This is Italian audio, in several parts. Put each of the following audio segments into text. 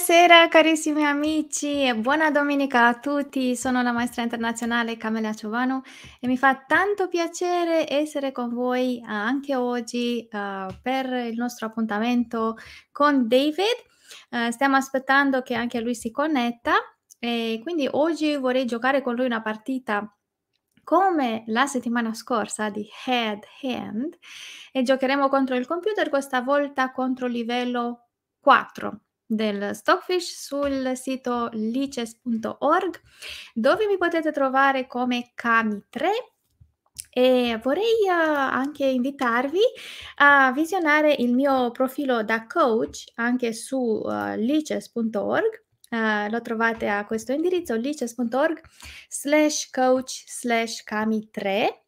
Buonasera carissimi amici e buona domenica a tutti, sono la maestra internazionale Camelia Ciovano e mi fa tanto piacere essere con voi eh, anche oggi uh, per il nostro appuntamento con David. Uh, stiamo aspettando che anche lui si connetta e quindi oggi vorrei giocare con lui una partita come la settimana scorsa di Head Hand e giocheremo contro il computer, questa volta contro livello 4 del Stockfish sul sito lices.org dove mi potete trovare come Kami3 e vorrei uh, anche invitarvi a visionare il mio profilo da coach anche su uh, eh, lices.org Uh, eh, lo trovate a questo indirizzo lices.org slash coach slash kami 3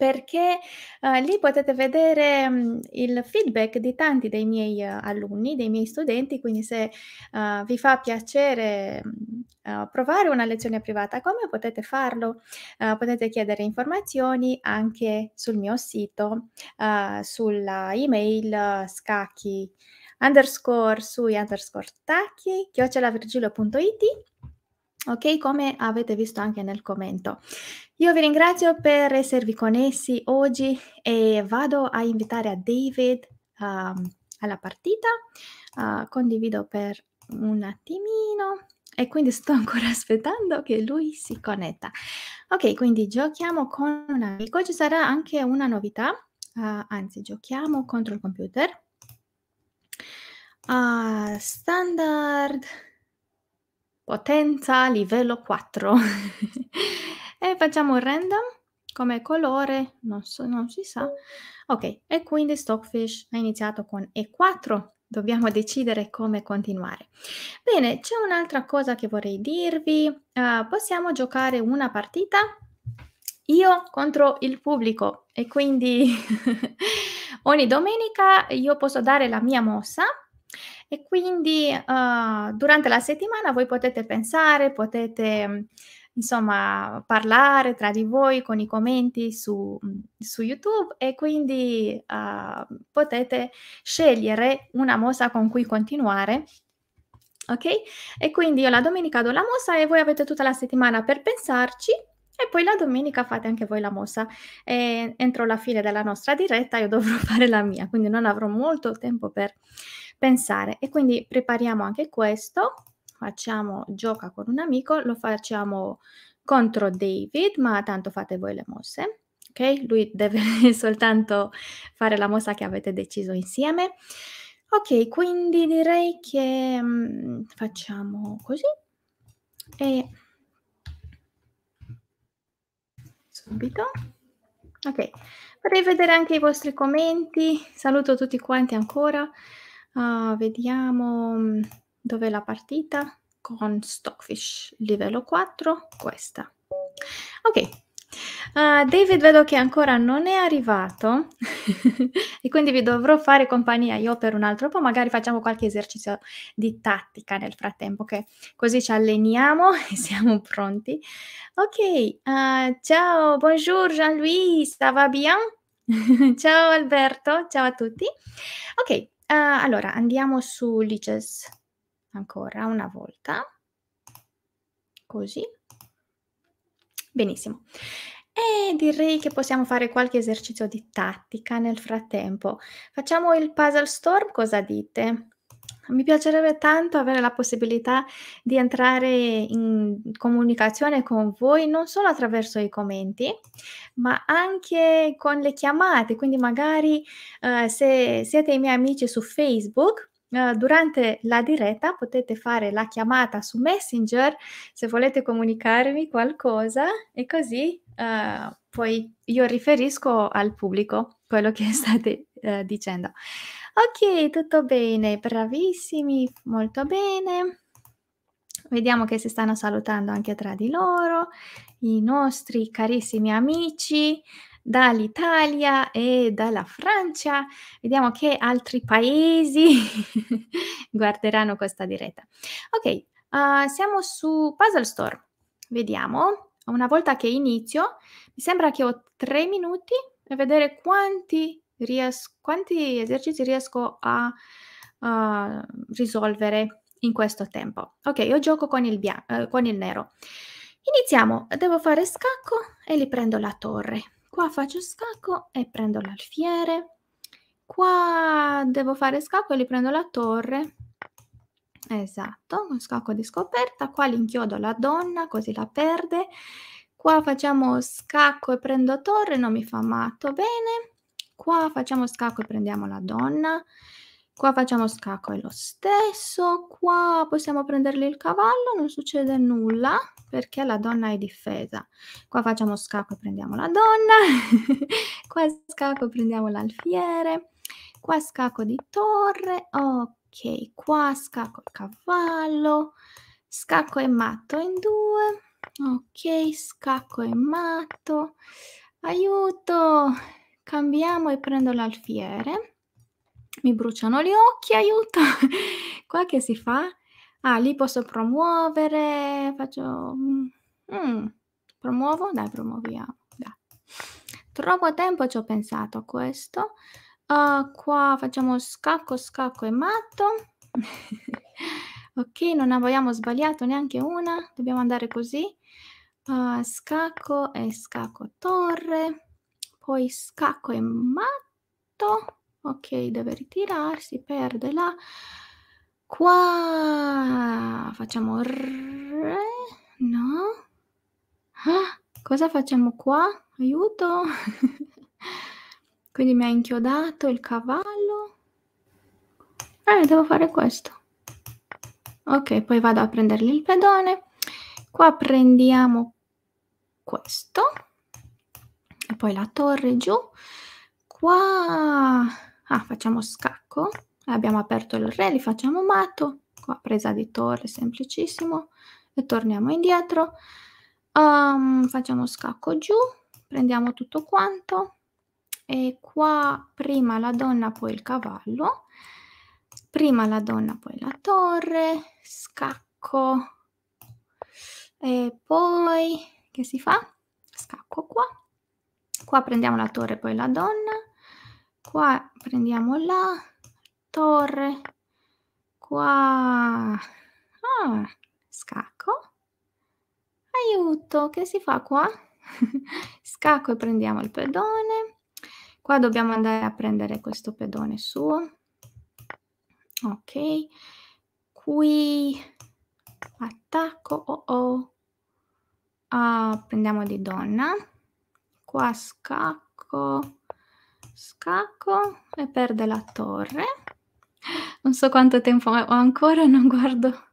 perché eh, lì potete vedere mh, mm, il feedback di tanti dei miei uh, alunni, dei miei studenti, quindi se uh, vi fa piacere uh, provare una lezione privata, come potete farlo? potete chiedere informazioni anche sul mio sito, sulla email scacchi underscore sui underscore tacchi chiocciolavirgilio.it Ok, come avete visto anche nel commento. Io vi ringrazio per esservi connessi oggi e vado a invitare a David um, alla partita. Uh, condivido per un attimino e quindi sto ancora aspettando che lui si connetta. Ok, quindi giochiamo con un amico. Ci sarà anche una novità, uh, anzi giochiamo contro il computer. Uh, standard potenza livello 4. e facciamo random come colore, non, so, non si sa. Ok, e quindi Stockfish ha iniziato con E4, dobbiamo decidere come continuare. Bene, c'è un'altra cosa che vorrei dirvi, uh, possiamo giocare una partita io contro il pubblico e quindi ogni domenica io posso dare la mia mossa e quindi uh, durante la settimana voi potete pensare, potete insomma, parlare tra di voi con i commenti su, mhmm, su YouTube e quindi uh, potete scegliere una mossa con cui continuare. Ok? E quindi io la domenica do la mossa e voi avete tutta la settimana per pensarci e poi la domenica fate anche voi la mossa. E entro la fine della nostra diretta io dovrò fare la mia, quindi non avrò molto tempo per pensare. E quindi prepariamo anche questo facciamo gioca con un amico, lo facciamo contro David, ma tanto fate voi le mosse. Ok? Lui deve soltanto fare la mossa che avete deciso insieme. Ok, quindi direi che mh, mm, facciamo così. E subito. Ok, vorrei vedere anche i vostri commenti. Saluto tutti quanti ancora. Uh, vediamo. Mm, dove la partita con Stockfish livello 4, questa. Ok, Uh, David vedo che ancora non è arrivato e quindi vi dovrò fare compagnia io per un altro po', magari facciamo qualche esercizio di tattica nel frattempo, che così ci alleniamo e siamo pronti. Ok, uh, ciao, bonjour Jean-Louis, ça va bien? ciao Alberto, ciao a tutti. Ok, uh, allora andiamo su Lices ancora una volta, così. Benissimo. E direi che possiamo fare qualche esercizio di tattica nel frattempo. Facciamo il puzzle storm, cosa dite? Mi piacerebbe tanto avere la possibilità di entrare in comunicazione con voi non solo attraverso i commenti, ma anche con le chiamate. Quindi magari eh, se siete i miei amici su Facebook, eh, durante la diretta potete fare la chiamata su Messenger se volete comunicarmi qualcosa e così eh, poi io riferisco al pubblico quello che state eh, dicendo. Ok, tutto bene, bravissimi, molto bene. Vediamo che si stanno salutando anche tra di loro i nostri carissimi amici dall'Italia e dalla Francia, vediamo che altri paesi guarderanno questa diretta. Ok, uh, siamo su Puzzle Store, vediamo, una volta che inizio, mi sembra che ho tre minuti per vedere quanti, ries- quanti esercizi riesco a uh, risolvere in questo tempo. Ok, io gioco con il, bian- uh, eh, con il nero. Iniziamo, devo fare scacco e li prendo la torre qua faccio scacco e prendo l'alfiere, qua devo fare scacco e li prendo la torre, esatto, con scacco di scoperta, qua l'inchiodo la donna così la perde, qua facciamo scacco e prendo torre, non mi fa matto, bene, qua facciamo scacco e prendiamo la donna, Qua facciamo scacco, è lo stesso. Qua possiamo prendergli il cavallo, non succede nulla perché la donna è difesa. Qua facciamo scacco e prendiamo la donna. qua scacco e prendiamo l'alfiere. Qua scacco di torre. Ok, qua scacco il cavallo. Scacco e matto in due. Ok, scacco e matto. Aiuto! Cambiamo e prendo l'alfiere mi bruciano gli occhi, aiuto! Qua che si fa? Ah, lì posso promuovere, faccio... Mm, mm promuovo? Dai, promuoviamo. Dai. Troppo tempo ci ho pensato a questo. Uh, qua facciamo scacco, scacco e matto. ok, non abbiamo sbagliato neanche una. Dobbiamo andare così. Uh, scacco e scacco torre. Poi scacco e matto ok deve ritirarsi perde la qua facciamo re no ah, cosa facciamo qua aiuto quindi mi ha inchiodato il cavallo eh, devo fare questo ok poi vado a prendergli il pedone qua prendiamo questo e poi la torre giù qua Ah, facciamo scacco. Abbiamo aperto il re, li facciamo matto. Qua presa di torre, semplicissimo. E torniamo indietro. Um, facciamo scacco giù. Prendiamo tutto quanto. E qua prima la donna, poi il cavallo. Prima la donna, poi la torre. Scacco. E poi che si fa? Scacco qua. Qua prendiamo la torre, poi la donna qua prendiamo la torre, qua ah, scacco, aiuto, che si fa qua? scacco e prendiamo il pedone, qua dobbiamo andare a prendere questo pedone suo, ok, qui attacco, oh oh, ah, prendiamo di donna, qua scacco, Scacco e perde la torre. Non so quanto tempo ho ancora, non guardo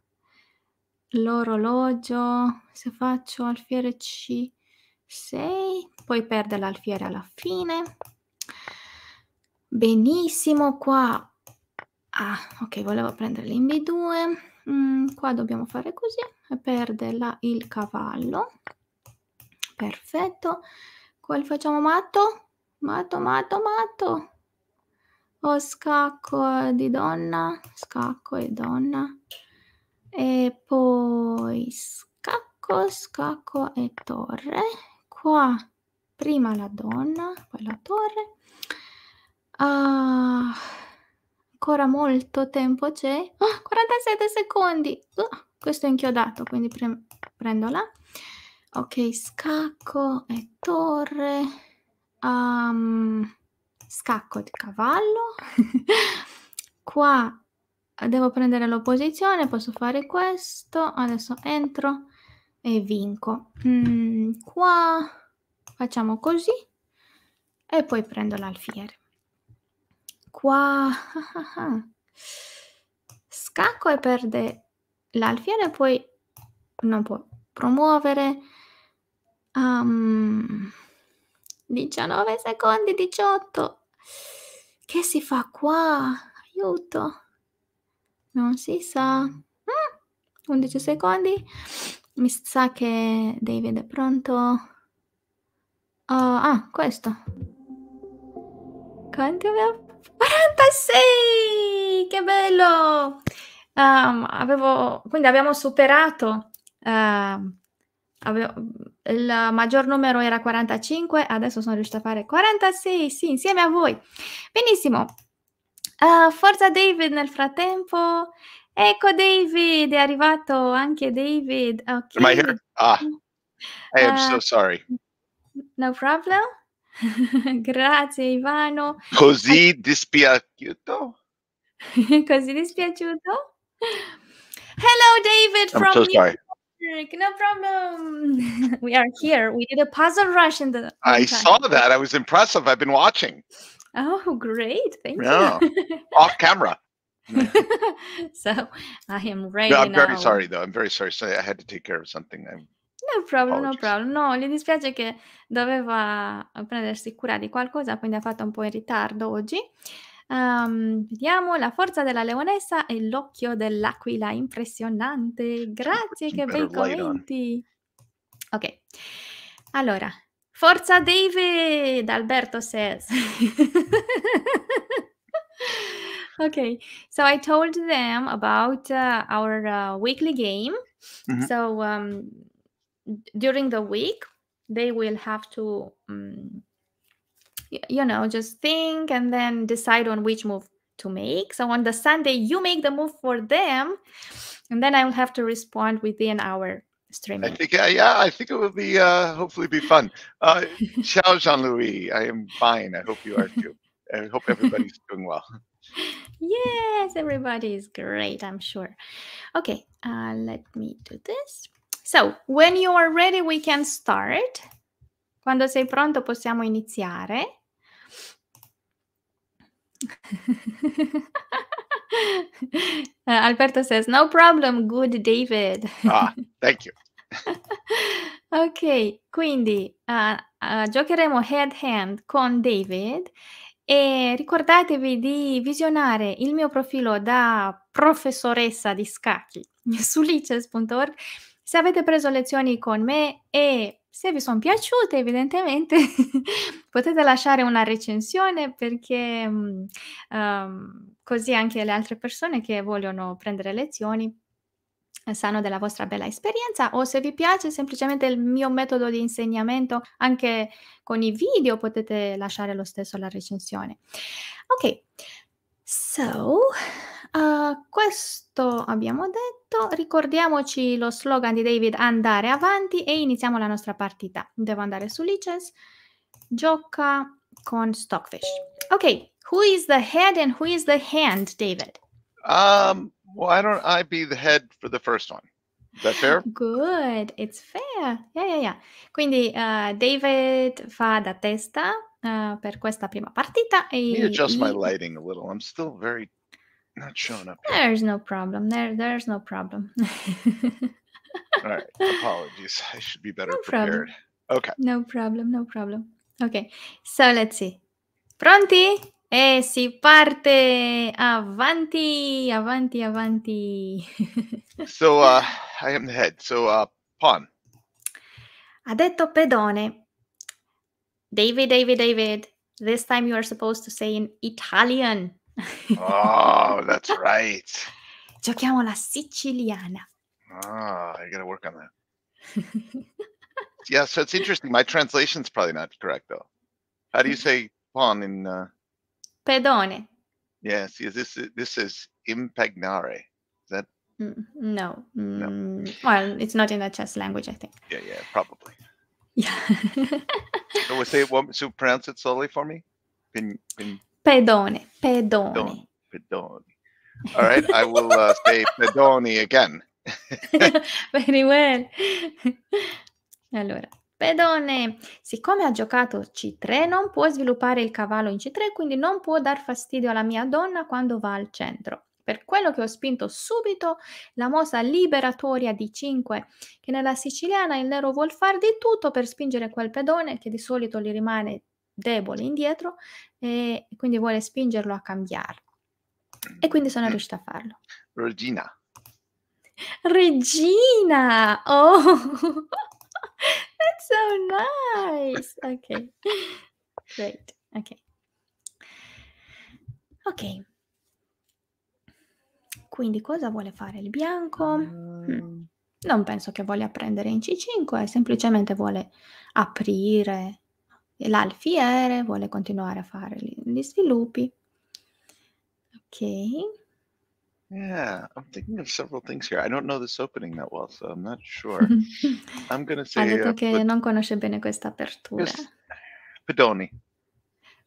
l'orologio. Se faccio alfiere C6, poi perde l'alfiere alla fine. Benissimo, qua... Ah, ok, volevo prendere in B2. Mm, qua dobbiamo fare così. E perde la, il cavallo. Perfetto. Quel facciamo matto? matto, matto, matto. Ho oh, scacco eh, di donna, scacco e donna. E poi scacco, scacco e torre. Qua prima la donna, poi la torre. Uh, ancora molto tempo c'è. Oh, ah, 47 secondi. Uh, questo è inchiodato, quindi pre prendo la. Ok, scacco e torre um, scacco di cavallo, qua devo prendere l'opposizione, posso fare questo, adesso entro e vinco. Mm, qua facciamo così e poi prendo l'alfiere. Qua scacco e perde l'alfiere, poi non può promuovere. Um, 19 secondi, 18. Che si fa qua? Aiuto. Non si sa. Mm, ah, 11 secondi. Mi sa che David è pronto. Uh, ah, questo. Quanti avevo? 46! Che bello! Um, avevo, quindi abbiamo superato. Uh, avevo, il maggior numero era 45, adesso sono riuscita a fare 46, sì, insieme a voi. Benissimo. Uh, forza David nel frattempo. Ecco David, è arrivato anche David. Okay. Am I here? Ah, I am uh, so eh, sorry. No problem. Grazie Ivano. Così dispiaciuto? Così dispiaciuto? Hello David I'm from so sorry. no problem. we are here. We did a puzzle rush in the. I time. saw that. I was impressive. I've been watching. Oh, great! Thank yeah. you. Off camera. so I am ready. No, I'm now. very sorry, though. I'm very sorry. Sorry, I had to take care of something. I'm... No problem, no problem. No, le dispiace che doveva prendersi cura di qualcosa, quindi ha fatto un po' in ritardo oggi. Um, vediamo la forza della leonessa e l'occhio dell'aquila, impressionante. Grazie, che bei commenti. Ok, allora, forza David, Alberto says. okay, so I told them about uh, our uh, weekly game. Mm -hmm. So um, during the week, they will have to um, you know, just think and then decide on which move to make. So on the Sunday, you make the move for them, and then I will have to respond within our streaming. I think, yeah, I think it will be uh, hopefully be fun. Uh, ciao, Jean Louis. I am fine. I hope you are too. I hope everybody's doing well. Yes, everybody is great, I'm sure. Okay, uh, let me do this. So, when you are ready, we can start. Quando sei pronto, possiamo iniziare. Uh, Alberto says, No problem, good David. Ah, thank you. ok, quindi uh, uh, giocheremo head hand con David e ricordatevi di visionare il mio profilo da professoressa di scacchi su lices.org se avete preso lezioni con me e se vi sono piaciute, evidentemente potete lasciare una recensione perché um, così anche le altre persone che vogliono prendere lezioni eh, sanno della vostra bella esperienza o se vi piace semplicemente il mio metodo di insegnamento anche con i video potete lasciare lo stesso la recensione. Ok, so Uh, questo abbiamo detto. Ricordiamoci lo slogan di David, andare avanti e iniziamo la nostra partita. Devo andare su Liches. Gioca con Stockfish. Ok, who is the head and who is the hand, David? Um, why don't I be the head for the first one? Is that fair? Good, it's fair. Yeah, yeah, yeah. Quindi uh, David fa da testa uh, per questa prima partita. E... Let me adjust my lighting a little. I'm still very not showing up. There's no problem. There, there's no problem. All right. Apologies. I should be better no prepared. Problem. Okay. No problem. No problem. Okay. So let's see. Pronti? E eh, si parte avanti, avanti, avanti. so uh, I am the head. So uh, pawn. Ha detto pedone. David, David, David. This time you are supposed to say in Italian oh, that's right. Giochiamo la siciliana. Ah, I gotta work on that. yeah, so it's interesting. My translation's probably not correct though. How do you say pawn in? Uh... Pedone. Yes, yeah, this this is impegnare. Is that? Mm, no. no. Mm, well, it's not in the chess language, I think. Yeah, yeah, probably. Yeah. so we will say it. So pronounce it slowly for me. Pin, pin. Pedone. Pedone. Pedone. pedone. All right, I will uh, say pedone again. Very well. Allora, pedone. Siccome ha giocato C3, non può sviluppare il cavallo in C3, quindi non può dar fastidio alla mia donna quando va al centro. Per quello che ho spinto subito la mossa liberatoria di 5, che nella siciliana il nero vuol far di tutto per spingere quel pedone, che di solito gli rimane debole indietro, e quindi vuole spingerlo a cambiare. E mm. quindi sono mm. riuscita a farlo. Regina. Regina! Oh! That's so nice! Ok. Great. Ok. Ok. Quindi cosa vuole fare il bianco? Mm. mm. Non penso che voglia prendere in C5, semplicemente vuole aprire l'alfiere, vuole continuare a fare gli sviluppi. Ok. Yeah, I'm thinking of several things here. I don't know this opening that well, so I'm not sure. I'm gonna say. Ha detto uh, che but... non conosce bene questa apertura. Yes. Pedoni.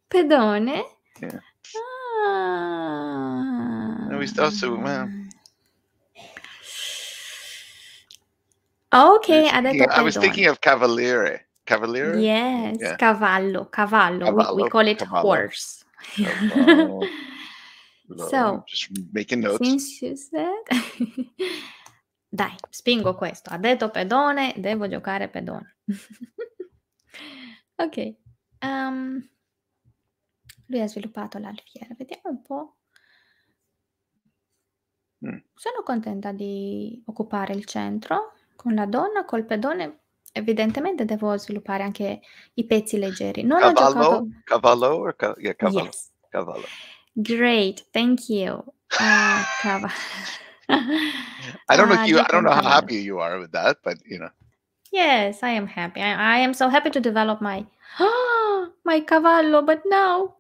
Pedone? Yeah. Ah. And we also, well, okay, I, was thinking, I was thinking of Cavaliere. Cavalier? Yes, yeah. cavallo, cavallo. cavallo we, we, call it cavallo. horse. Cavallo. so, just making notes. Since you said... Dai, spingo questo. Ha detto pedone, devo giocare pedone. ok. Um, lui ha sviluppato l'alfiere. Vediamo un po'. Mm. Sono contenta di occupare il centro con la donna, col pedone evidentemente devo sviluppare anche i pezzi leggeri. Non cavallo, ho giocato... cavallo, o ca... yeah, cavallo. Yes. cavallo. Great, thank you. Uh, ah, cavallo. I don't know uh, you I don't know how happy you are with that, but you know. Yes, I am happy. I, I am so happy to develop my oh, my cavallo, but no.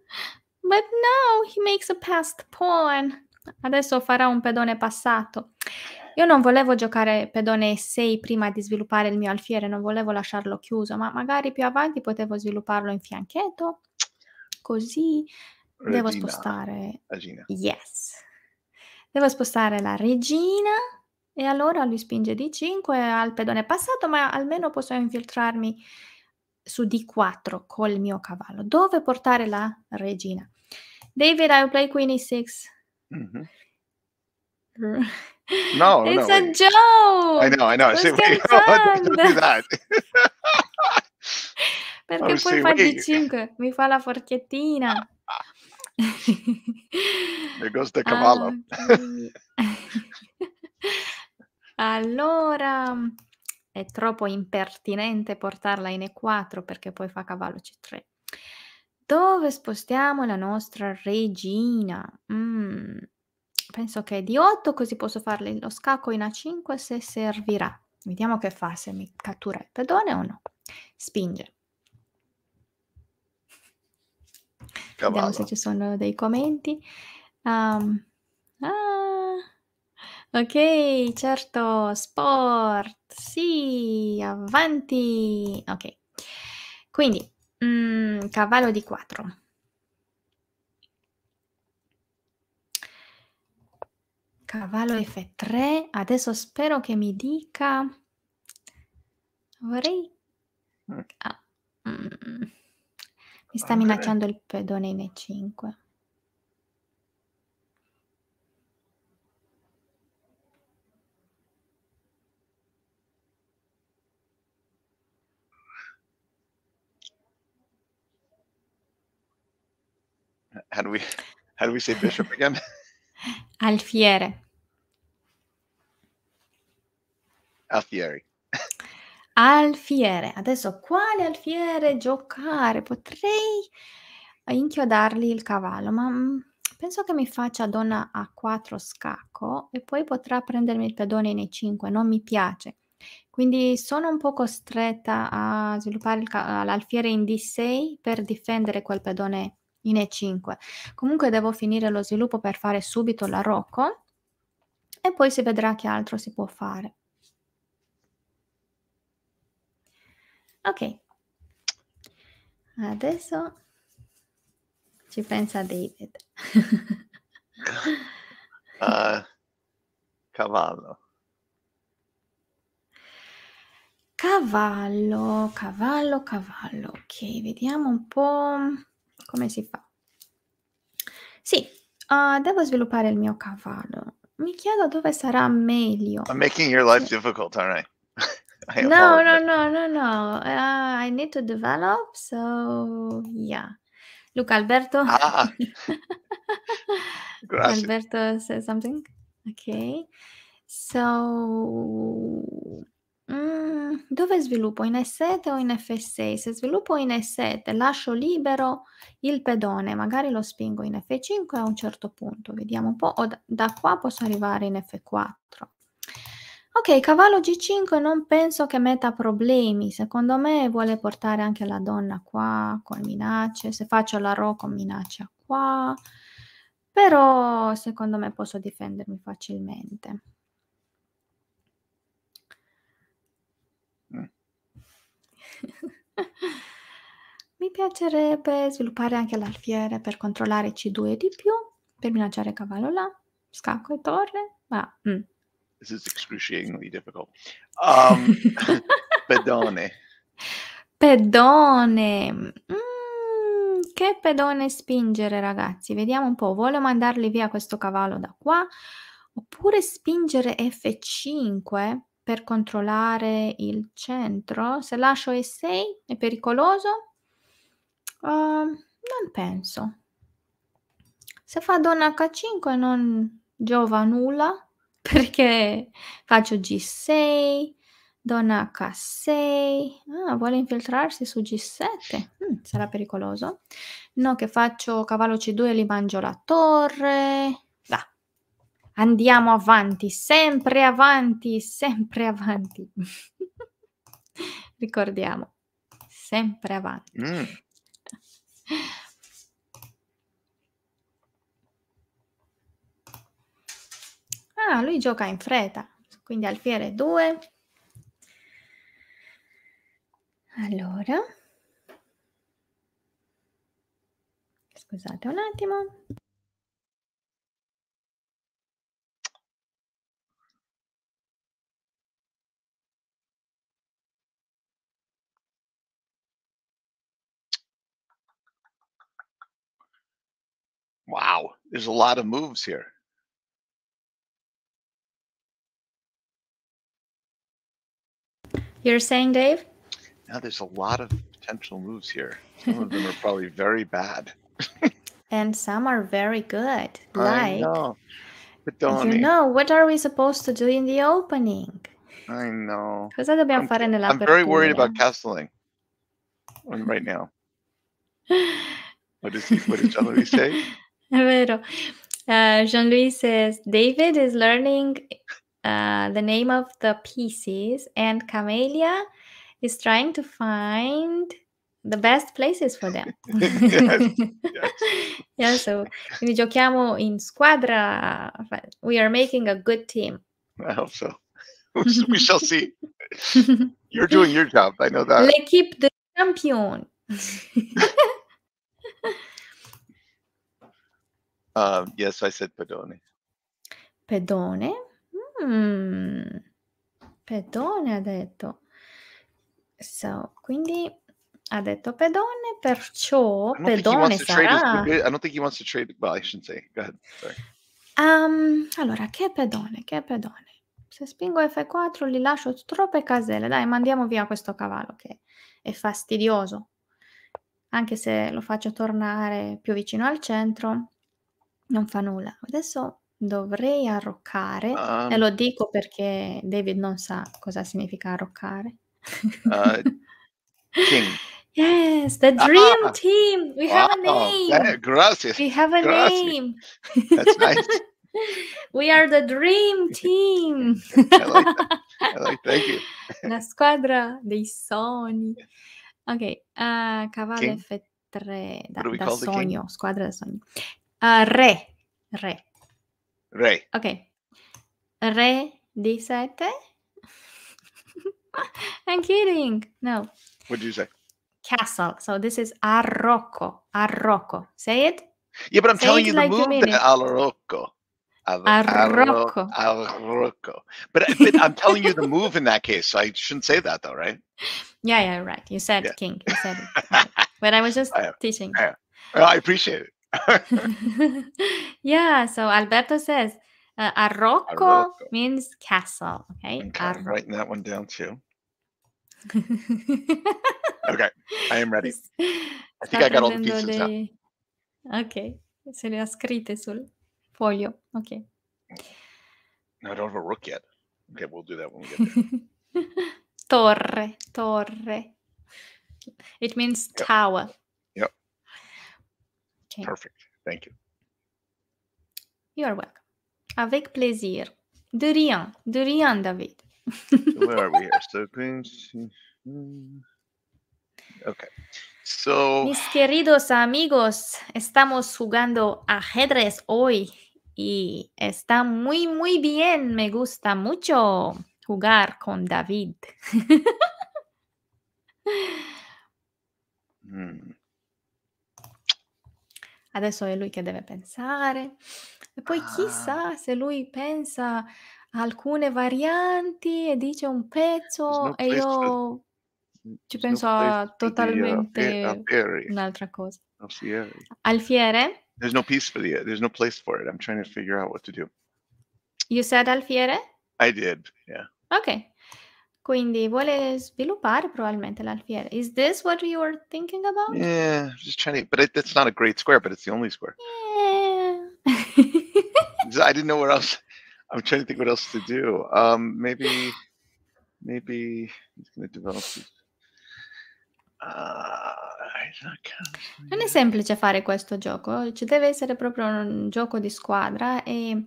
But no, he makes a past pawn. Adesso farà un pedone passato. Io non volevo giocare pedone 6 prima di sviluppare il mio alfiere, non volevo lasciarlo chiuso, ma magari più avanti potevo svilupparlo in fianchetto, così regina. devo spostare... Regina. Yes. Devo spostare la regina e allora lui spinge di 5 al pedone passato, ma almeno posso infiltrarmi su D4 col mio cavallo. Dove portare la regina? David, I play queen e6. Mm-hmm. No, it's no, a wait. joke. I know, I know. Sto wait, don't do that. Perché oh, poi fa il G5, mi fa la forchettina. There goes the cavallo. Ah, allora, è troppo impertinente portarla in E4 perché poi fa cavallo C3. Dove spostiamo la nostra regina? Mm penso che di 8 così posso farle lo scacco in A5 se servirà. Vediamo che fa, se mi cattura il pedone o no. Spinge. Cavallo. Vediamo se ci sono dei commenti. Um, ah, ok, certo, sport, sì, avanti. Ok, quindi mm, cavallo di 4. Cavallo F3, adesso spero che mi dica... Vorrei... Mm. Ah. Mm. Mi sta minacciando il pedone in E5. How do we, how do we say bishop again? Alfiere. Alfieri. Alfiere. Adesso quale alfiere giocare? Potrei inchiodargli il cavallo, ma mm, penso che mi faccia donna a 4 scacco e poi potrà prendermi il pedone nei 5, non mi piace. Quindi sono un po' costretta a sviluppare l'alfiere in D6 per difendere quel pedone in E5. Comunque devo finire lo sviluppo per fare subito la Rocco e poi si vedrà che altro si può fare. Ok, adesso ci pensa David. uh, cavallo. Cavallo, cavallo, cavallo. Ok, vediamo un po' come si fa? Sì, uh, devo sviluppare il mio cavallo. Mi chiedo dove sarà meglio. I'm making your life difficult, aren't I? I no, no, no, no, no. Uh, I need to develop, so yeah. Luca Alberto. Ah. Alberto says something. Ok. So Mm, dove sviluppo? In E7 o in F6? Se sviluppo in E7 lascio libero il pedone, magari lo spingo in F5 a un certo punto, vediamo un po', o da, da qua posso arrivare in F4. Ok, cavallo G5 non penso che metta problemi, secondo me vuole portare anche la donna qua con minacce, se faccio la ro con minaccia qua, però secondo me posso difendermi facilmente. Mi piacerebbe sviluppare anche l'alfiere per controllare C2 e di più, per minacciare cavallo là, scacco e torre, ma... Mm. This is excruciatingly difficult. Um, pedone. Pedone. Mm, che pedone spingere, ragazzi? Vediamo un po'. Voglio mandarli via questo cavallo da qua, oppure spingere F5 per controllare il centro. Se lascio E6 è pericoloso? Uh, non penso. Se fa donna H5 non giova nulla perché faccio G6, donna H6, ah, vuole infiltrarsi su G7, mm, sarà pericoloso. No, che faccio cavallo C2 e li mangio la torre. Andiamo avanti, sempre avanti, sempre avanti. Ricordiamo, sempre avanti. Mm. Ah, lui gioca in fretta, quindi alfiere 2. Allora, scusate un attimo. Wow, there's a lot of moves here. You're saying, Dave? Now there's a lot of potential moves here. Some of them are probably very bad. and some are very good. Like, I know. you know, what are we supposed to do in the opening? I know. Cosa dobbiamo I'm, fare nella I'm very worried about castling right now. what, is he, what does Celery say? Vero. Uh, Jean Louis says David is learning uh, the name of the pieces, and Camelia is trying to find the best places for them. yes, yes. yeah, so quindi giochiamo in squadra. We are making a good team. I hope so. We shall see. You're doing your job. I know that. L'équipe de champion. Ah, yes, I said pedone. Pedone? Mm. Pedone ha detto. So, quindi ha detto pedone, perciò pedone sarà. I don't think he wants to trade. Well, I shouldn't say. Go ahead. Um, allora, che pedone, che pedone. Se spingo F4 li lascio troppe caselle. Dai, mandiamo via questo cavallo che è fastidioso. Anche se lo faccio tornare più vicino al centro, non fa nulla. Adesso dovrei arroccare e lo dico perché David non sa cosa significa arroccare. Uh, Yes, the ah, dream Ah, team. We have a name. Eh, Grazie. We have a gracias. name. That's nice. We are the dream team. I like that. I like. Thank you. La squadra dei sogni. Ok, ah, cavallo King. F3 da, da sogno, squadra da sogno. Uh, re. Re. Re. Okay. Re 17? I'm kidding. No. What did you say? Castle. So this is arroco. Arroco. Say it. Yeah, but I'm Say telling you the like move you that Alroco. Arroco. Arroco. But, but I'm telling you the move in that case. So I shouldn't say that though, right? Yeah, yeah, right. You said yeah. king. You said it. Right. But I was just I teaching. I, I appreciate it. yeah, so Alberto says uh, Arroco, means castle. Okay. okay I'm writing that one down too. okay. I am ready. I think I got all the pieces de... now. Okay. Se le ha scritte sul foglio. Okay. No, I don't have a rook yet. Okay, we'll do that when we get there. torre, torre. It means yep. tower. Perfecto, Perfect. Thank you. You're welcome. Avec plaisir. Durian, durian, David. where are we okay. So, Mis queridos amigos, estamos jugando ajedrez hoy y está muy, muy bien. Me gusta mucho jugar con David. Hmm. adesso è lui che deve pensare. E poi ah. chissà se lui pensa a alcune varianti e dice un pezzo e io ci penso a uh, uh, totalmente a un'altra cosa. Alfiere? There's no piece for the there's no place for it. I'm trying to figure out what to do. You said alfiere? I did, yeah. Okay. Quindi vuole sviluppare probabilmente l'alfiere. Is this what you were thinking about? Yeah, just trying to, but it, it's not a great square, but it's the only square. Yeah. I didn't know what else. I'm trying to think what else to do. Um, maybe, maybe he's going to develop. Uh, non è semplice fare questo gioco, ci deve essere proprio un gioco di squadra e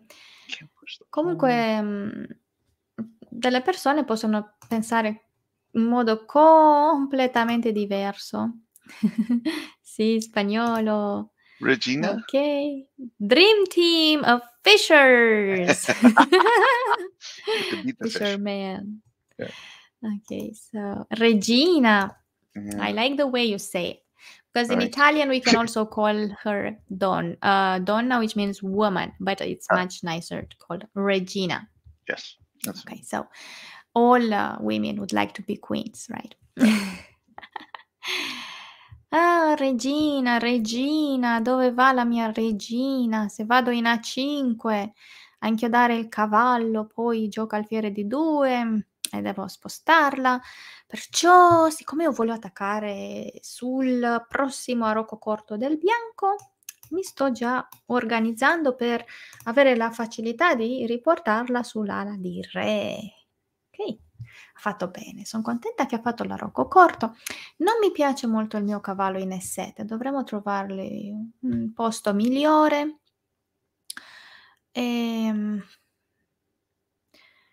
comunque delle persone possono pensare in modo completamente diverso. sì, spagnolo. Regina? Ok. Dream team of fishers. Fisherman. Fish. Yeah. Okay, so Regina. Mm-hmm. I like the way you say it. Because All in Italian, we can also call her Don, uh, Donna, which means woman, but it's ah. much nicer to call Regina. Yes. Okay, so all uh, women would like to be queens, right? ah, regina, regina, dove va la mia regina? Se vado in A5 anche a dare il cavallo, poi gioca al alfiere di due e devo spostarla. Perciò, siccome io voglio attaccare sul prossimo arocco corto del bianco, mi sto già organizzando per avere la facilità di riportarla sull'ala di re. Ok, ha fatto bene, sono contenta che ha fatto l'arocco corto. Non mi piace molto il mio cavallo in s 7 dovremmo trovarle un posto migliore. Ehm...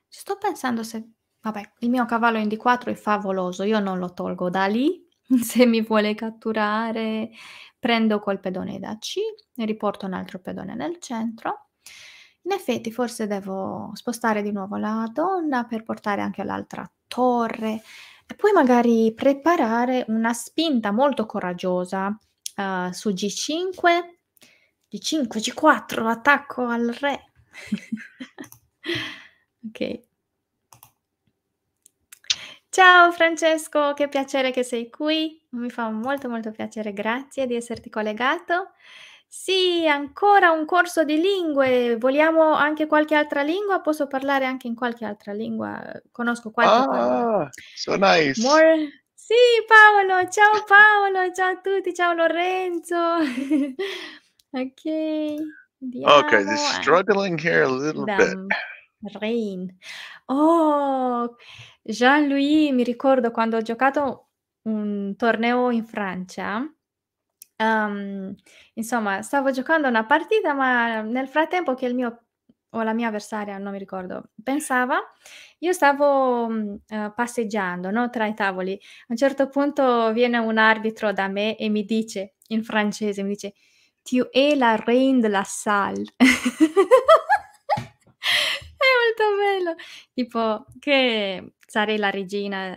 Sto pensando se... Vabbè, il mio cavallo in D4 è favoloso, io non lo tolgo da lì, Se mi vuole catturare, prendo col pedone da C, riporto un altro pedone nel centro. In effetti forse devo spostare di nuovo la donna per portare anche l'altra torre e poi magari preparare una spinta molto coraggiosa uh, su G5, G5, G4, attacco al re. ok. Ciao Francesco, che piacere che sei qui, mi fa molto molto piacere, grazie di esserti collegato. Sì, ancora un corso di lingue, vogliamo anche qualche altra lingua? Posso parlare anche in qualche altra lingua? Conosco qualche ah, so nice. More... Sì, Paolo, ciao Paolo, ciao a tutti, ciao Lorenzo. ok. Andiamo. Okay, eh. struggling here a little Damn. bit. Rain. Oh, Jean-Louis, mi ricordo quando ho giocato un torneo in Francia. Um, insomma, stavo giocando una partita, ma nel frattempo che il mio o la mia avversaria, non mi ricordo, pensava, io stavo uh, passeggiando no, tra i tavoli. A un certo punto viene un arbitro da me e mi dice in francese, mi dice, tu es la reine de la salle. molto bello! Tipo che sarei la regina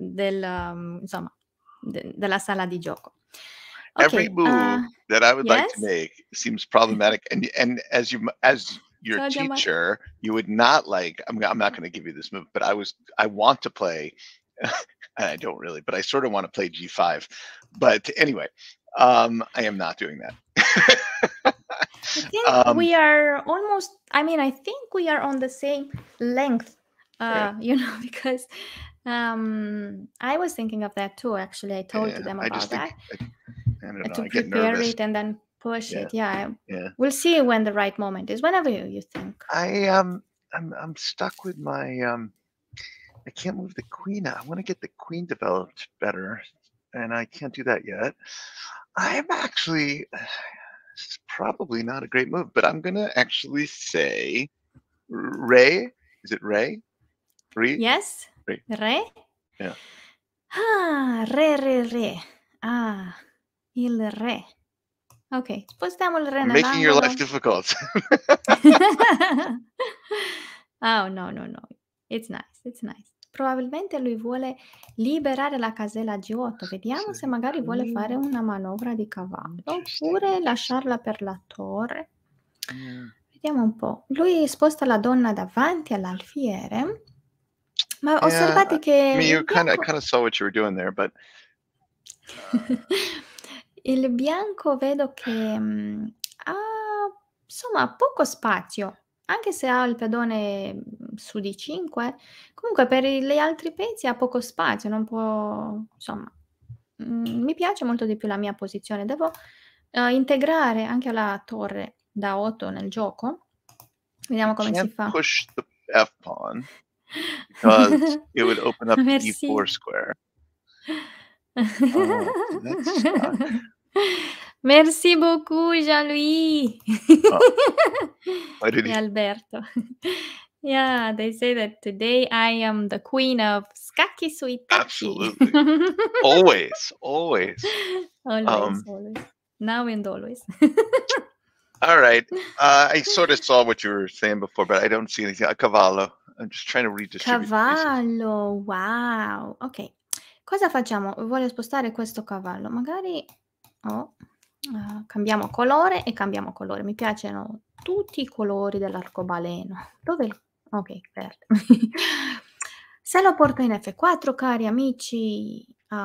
mm, insomma, de, della sala di gioco. Okay, Every move uh, that I would yes? like to make seems problematic, and and as you as your so teacher, you would not like. I'm I'm not going to give you this move, but I was I want to play. I don't really, but I sort of want to play G5. But anyway, um, I am not doing that. I think um, we are almost. I mean, I think we are on the same length. Uh, yeah. You know, because um, I was thinking of that too. Actually, I told yeah, them about that. Think, I, I know, to I prepare it and then push yeah. it. Yeah, yeah. We'll see when the right moment is. Whenever you, you think. I um, I'm I'm stuck with my um. I can't move the queen. I want to get the queen developed better, and I can't do that yet. I'm actually it's probably not a great move, but I'm gonna actually say Ray. Is it Ray? Ray? Yes. Ray. Ray? Yeah. Ah, re, re, re. Ah, il re. Ok, spostiamo il re Making your life difficult. oh, no, no, no. It's nice, it's nice. Probabilmente lui vuole liberare la casella G8. Vediamo sì. se magari vuole mm. fare una manovra di cavallo oppure lasciarla per la torre. Mm. Vediamo un po'. Lui sposta la donna davanti all'alfiere. Ma yeah, osservate che... I mean, you kind of saw what you were doing there, but... il bianco vedo che mh, mm, ha insomma poco spazio anche se ha il pedone mhmm, su di 5, comunque per gli altri pezzi ha poco spazio, non può, insomma, mhmm, mi piace molto di più la mia posizione. Devo uh, integrare anche la torre da 8 nel gioco. Vediamo come si fa. Push the F pawn because it would open up Merci. the 4 square. Oh, Merci beaucoup Jean-Louis. Oh. Ah, hey, Alberto. Yeah, they say that today I am the queen of skaki suitaki. Absolutely. always, always. Always, um, always. Now and always. all right. Uh, I sort of saw what you were saying before, but I don't see anything. A cavallo. I'm just trying to read redistribute. Cavallo, wow. Ok. Cosa facciamo? Voglio spostare questo cavallo. Magari... Oh. Ah, cambiamo colore e cambiamo colore. Mi piacciono tutti i colori dell'arcobaleno. Dove Ok, verde. Se lo porto in F4, cari amici, uh,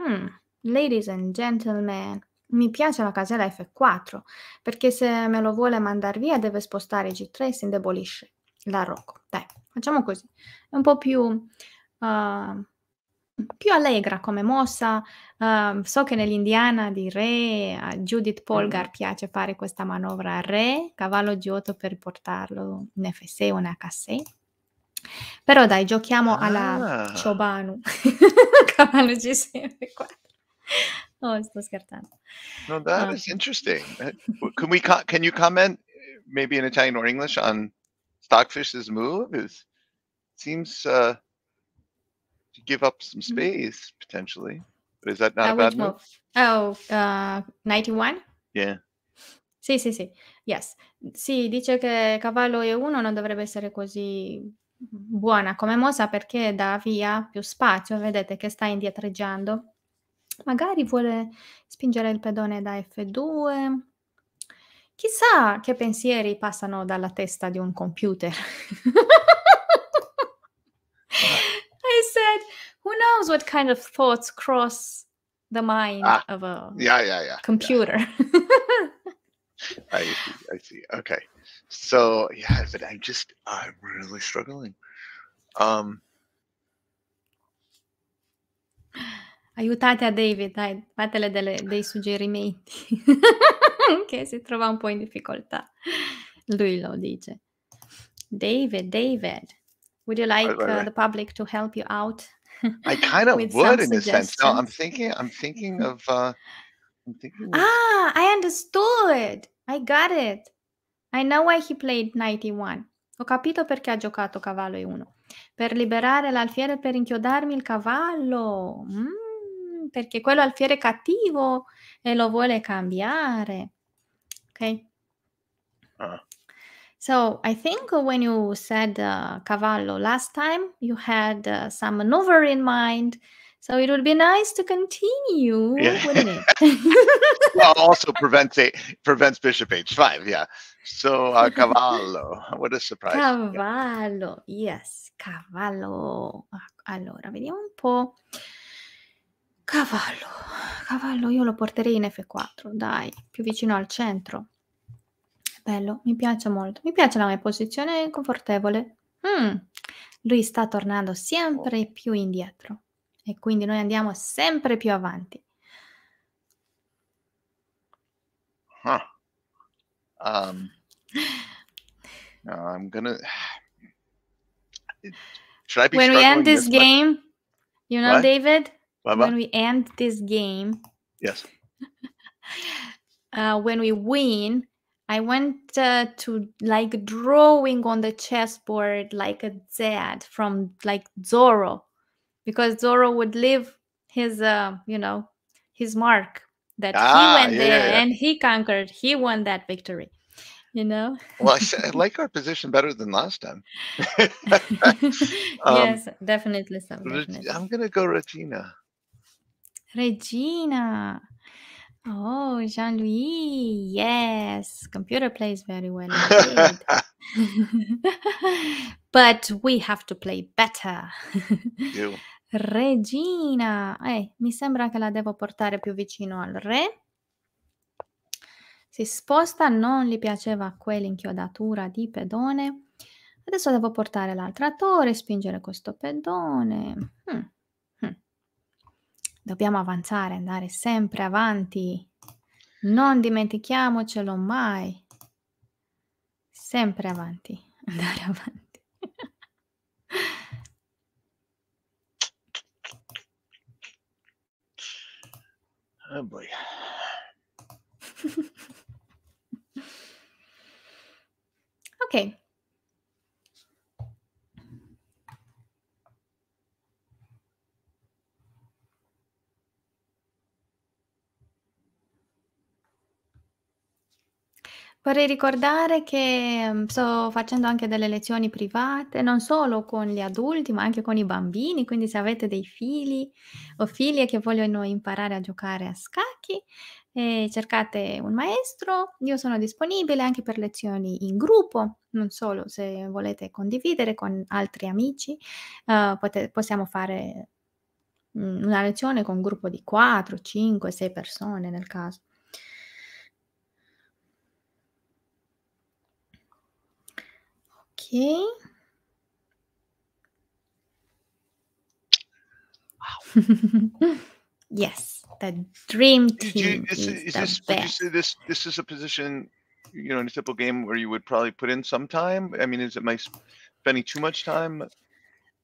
mm, ladies and gentlemen, mi piace la casella F4 perché se me lo vuole mandare via deve spostare G3 e si indebolisce la Rocco. Dai, facciamo così. È un po' più uh, più allegra come mossa. Uh, so che nell'Indiana di Re a Judith Polgar mm. piace fare questa manovra Re, cavallo G8 per portarlo in F6 o in H6. Però dai, giochiamo alla ah. Ciobanu, cavallo G6 qua. Oh, sto scherzando. No, that um, is interesting. Eh, can we can you comment maybe in Italian or English on Stockfish's move? It seems uh give up some mm-hmm. space potentially. But is that not uh, a bad move? move? Oh, uh, 91? Yeah. Sì, sì, sì. Yes. Sì, dice che cavallo E1 non dovrebbe essere così buona come mossa perché dà via più spazio. Vedete che sta indietreggiando. Magari vuole spingere il pedone da F2. Chissà che pensieri passano dalla testa di un computer. Ah. I said, who knows what kind of thoughts cross the mind ah, of a yeah, yeah, yeah, computer. Yeah. I, I see. Okay. So yeah, but I am just I'm really struggling. Um Aiutate a David, dai, fatele delle, dei suggerimenti. che si trova un po' in difficoltà. Lui lo dice. David, David. Would you like right, right, uh, right. the public to help you out? I kind of would, in a sense. No, I'm thinking. I'm thinking of. Uh, I'm thinking. Of... Ah, I understood. I got it. I know why he played 91. Ho capito perché ha giocato cavallo e1. Per liberare l'alfiere per inchiodarmi il cavallo. Mm, perché quello alfiere è cattivo e lo vuole cambiare. Ok? Ah. So I think when you said uh, Cavallo last time, you had uh, some maneuver in mind. So it would be nice to continue, yeah. wouldn't it? well, also prevents a, prevents bishop h5. Yeah. So uh, Cavallo, what a surprise! Cavallo, yeah. yes, Cavallo. Allora, vediamo un po'. Cavallo, cavallo, io lo porterei in f4, dai, più vicino al centro. Bello, mi piace molto. Mi piace la mia posizione confortevole. Mm, lui sta tornando sempre oh. più indietro e quindi noi andiamo sempre più avanti. Huh. Ah. Um, no, I'm gonna. Should I be when we end this game, you know, what? David, bye when we end this game, yes, uh, when we win, I went uh, to like drawing on the chessboard like a dad from like Zorro, because Zorro would leave his, uh, you know, his mark that ah, he went yeah, there yeah. and he conquered. He won that victory. You know. well, I, I, like our position better than last time. um, yes, definitely so. Definitely. I'm gonna go Regina. Regina. Oh, Jean Louis, yes, computer plays very well. but we have to play better. Regina, eh, mi sembra che la devo portare più vicino al re. Si sposta, non gli piaceva quell'inchiodatura di pedone. Adesso devo portare l'altra torre, spingere questo pedone. Hmm dobbiamo avanzare, andare sempre avanti. Non dimentichiamocelo mai. Sempre avanti, andare avanti. oh boy. ok, Vorrei ricordare che mhmm, sto facendo anche delle lezioni private, non solo con gli adulti, ma anche con i bambini, quindi se avete dei figli o figlie che vogliono imparare a giocare a scacchi, eh, cercate un maestro, io sono disponibile anche per lezioni in gruppo, non solo se volete condividere con altri amici, eh, pote- possiamo fare mhmm, una lezione con un gruppo di 4, 5, 6 persone nel caso. Okay. Wow. yes, the dream team you, is, is, the this, best. this this is a position, you know, in a typical game where you would probably put in some time. I mean, is it my spending too much time?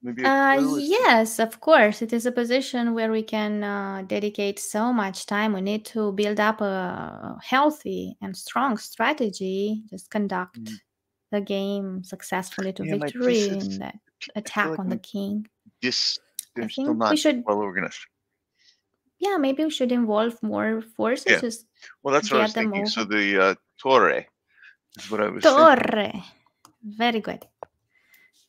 Maybe uh, yes, of course. It is a position where we can uh, dedicate so much time. We need to build up a healthy and strong strategy. Just conduct. Mm -hmm the game successfully to yeah, victory like is, the attack like on the king. This I think we should well organized. Yeah, maybe we should involve more forces. Yeah. Just well, that's what I was thinking. Over. So the uh, torre is what I was. Torre, thinking. very good,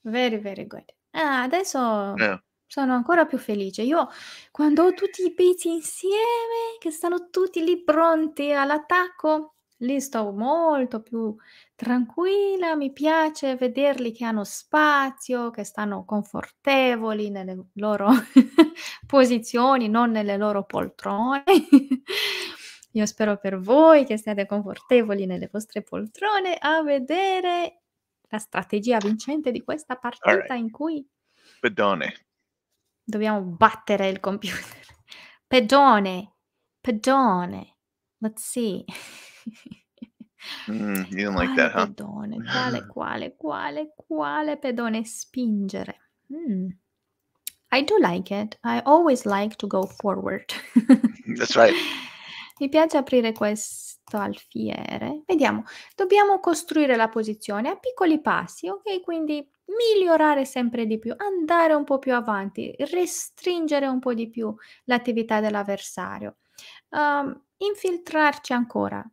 very very good. Ah, adesso yeah. sono ancora più felice. Io quando ho tutti i pezzi insieme, che stanno tutti lì pronti all'attacco, lì sto molto più tranquilla, mi piace vederli che hanno spazio, che stanno confortevoli nelle loro posizioni, non nelle loro poltrone. Io spero per voi che siate confortevoli nelle vostre poltrone a vedere la strategia vincente di questa partita right. in cui pedone. Dobbiamo battere il computer. Pedone. Pedone. Let's see. Mm, you didn't like Quale that, huh? pedone? Quale, mm. quale, quale, quale pedone spingere? Mm. I do like it. I always like to go forward. That's right. Mi piace aprire questo alfiere. Vediamo, dobbiamo costruire la posizione a piccoli passi, ok? Quindi migliorare sempre di più, andare un po' più avanti, restringere un po' di più l'attività dell'avversario, um, infiltrarci ancora,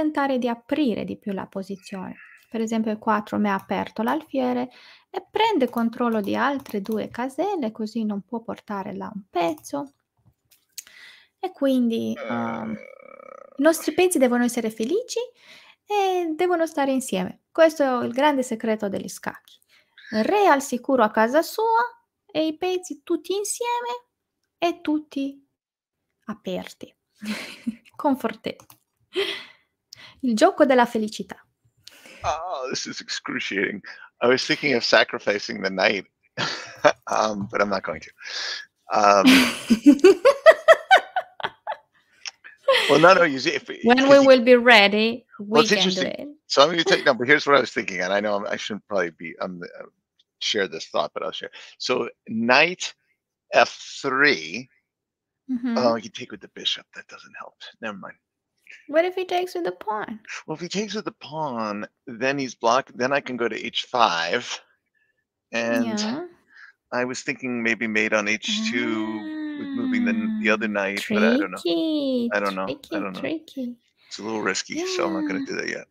tentare di aprire di più la posizione. Per esempio il 4 mi ha aperto l'alfiere e prende controllo di altre due caselle così non può portare là un pezzo. E quindi um, i nostri pezzi devono essere felici e devono stare insieme. Questo è il grande segreto degli scacchi. re al sicuro a casa sua e i pezzi tutti insieme e tutti aperti. Confortevoli. Il gioco della felicità. Oh, this is excruciating. I was thinking of sacrificing the night, um, but I'm not going to. Um, well, no, no. You see, if, when we will be ready, we well, do it. So I'm going to take number. here's what I was thinking, and I know I'm, I should not probably be um, uh, share this thought, but I'll share. So knight f3. Mm-hmm. Oh, you take with the bishop. That doesn't help. Never mind. What if he takes with the pawn? Well, if he takes with the pawn, then he's blocked. Then I can go to h5. And yeah. I was thinking maybe mate on h2 with moving the, the other knight, ah, tricky, but I don't know. I don't know. Tricky, I don't know. Tricky. It's a little risky, yeah. so I'm not going to do that yet.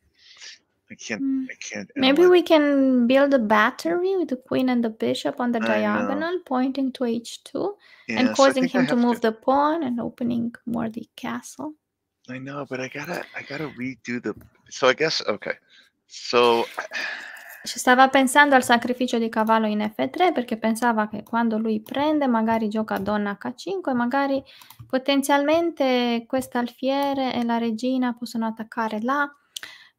I can't. Mm. I can't. Maybe we can build a battery with the queen and the bishop on the I diagonal, know. pointing to h2, yeah, and causing so him to move to... the pawn and opening more the castle. I know, but I gotta, I gotta redo the. So I guess okay. So. Stava pensando al sacrificio di cavallo in F3 perché pensava che quando lui prende magari gioca a donna H5 magari potenzialmente questa alfiere e la regina possono attaccare là,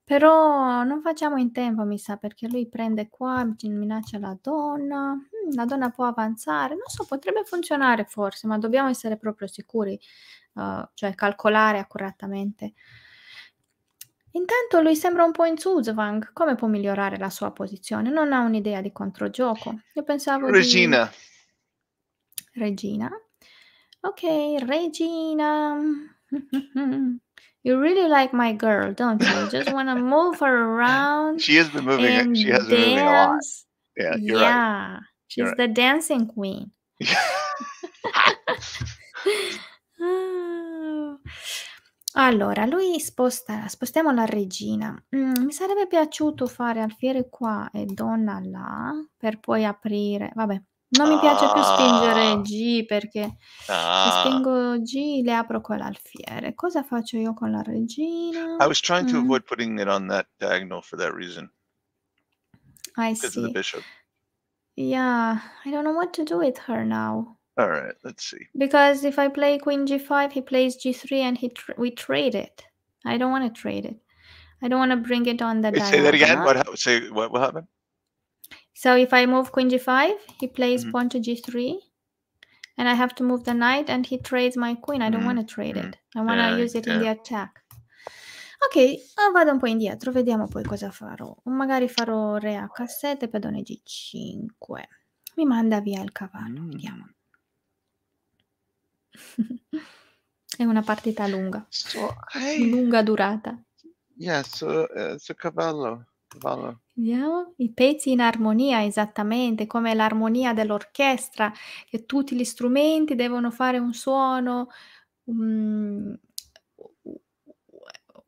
però non facciamo in tempo mi sa perché lui prende qua, minaccia la donna, hmm, la donna può avanzare, non so, potrebbe funzionare forse, ma dobbiamo essere proprio sicuri eh, cioè calcolare accuratamente. Intanto lui sembra un po' in Zuzvang, come può migliorare la sua posizione? Non ha un'idea di controgioco. Io pensavo Regina. Di... Regina. Ok, Regina. you really like my girl, don't you? Just want to move her around. She is the moving. She has been moving a lot. Yeah, you're yeah. Right. She's you're the dancing queen. Allora, lui sposta spostiamo la regina. Mhmm, mi sarebbe piaciuto fare alfiere qua e donna là, per poi aprire vabbè, non mi piace più spingere ah. G perché se ah. spingo G le apro con l'alfiere. Cosa faccio io con la regina? I was trying to Mh. Mm. avoid putting it on that diagonal for that reason. I 'Cause of the see. bishop. Yeah, I don't know what to do with her now. All right, let's see. Because if I play queen g5, he plays g3 and he tra we trade it. I don't want to trade it. I don't want to bring it on the Wait, diagonal. Say that again. What say what will happen? So if I move queen g5, he plays mm -hmm. pawn to g3 and I have to move the knight and he trades my queen. I don't mm -hmm. want to trade it. I want to yeah, use it yeah. in the attack. Ok, uh, vado un po' indietro, vediamo poi cosa farò. Magari farò re h7 pedone g5. Mi manda via il cavallo, mm. vediamo. È una partita lunga, So di lunga durata. yeah, so uh, eh, so cavallo, cavallo. Vediamo, i pezzi in armonia, esattamente, come l'armonia dell'orchestra, che tutti gli strumenti devono fare un suono, mhmm,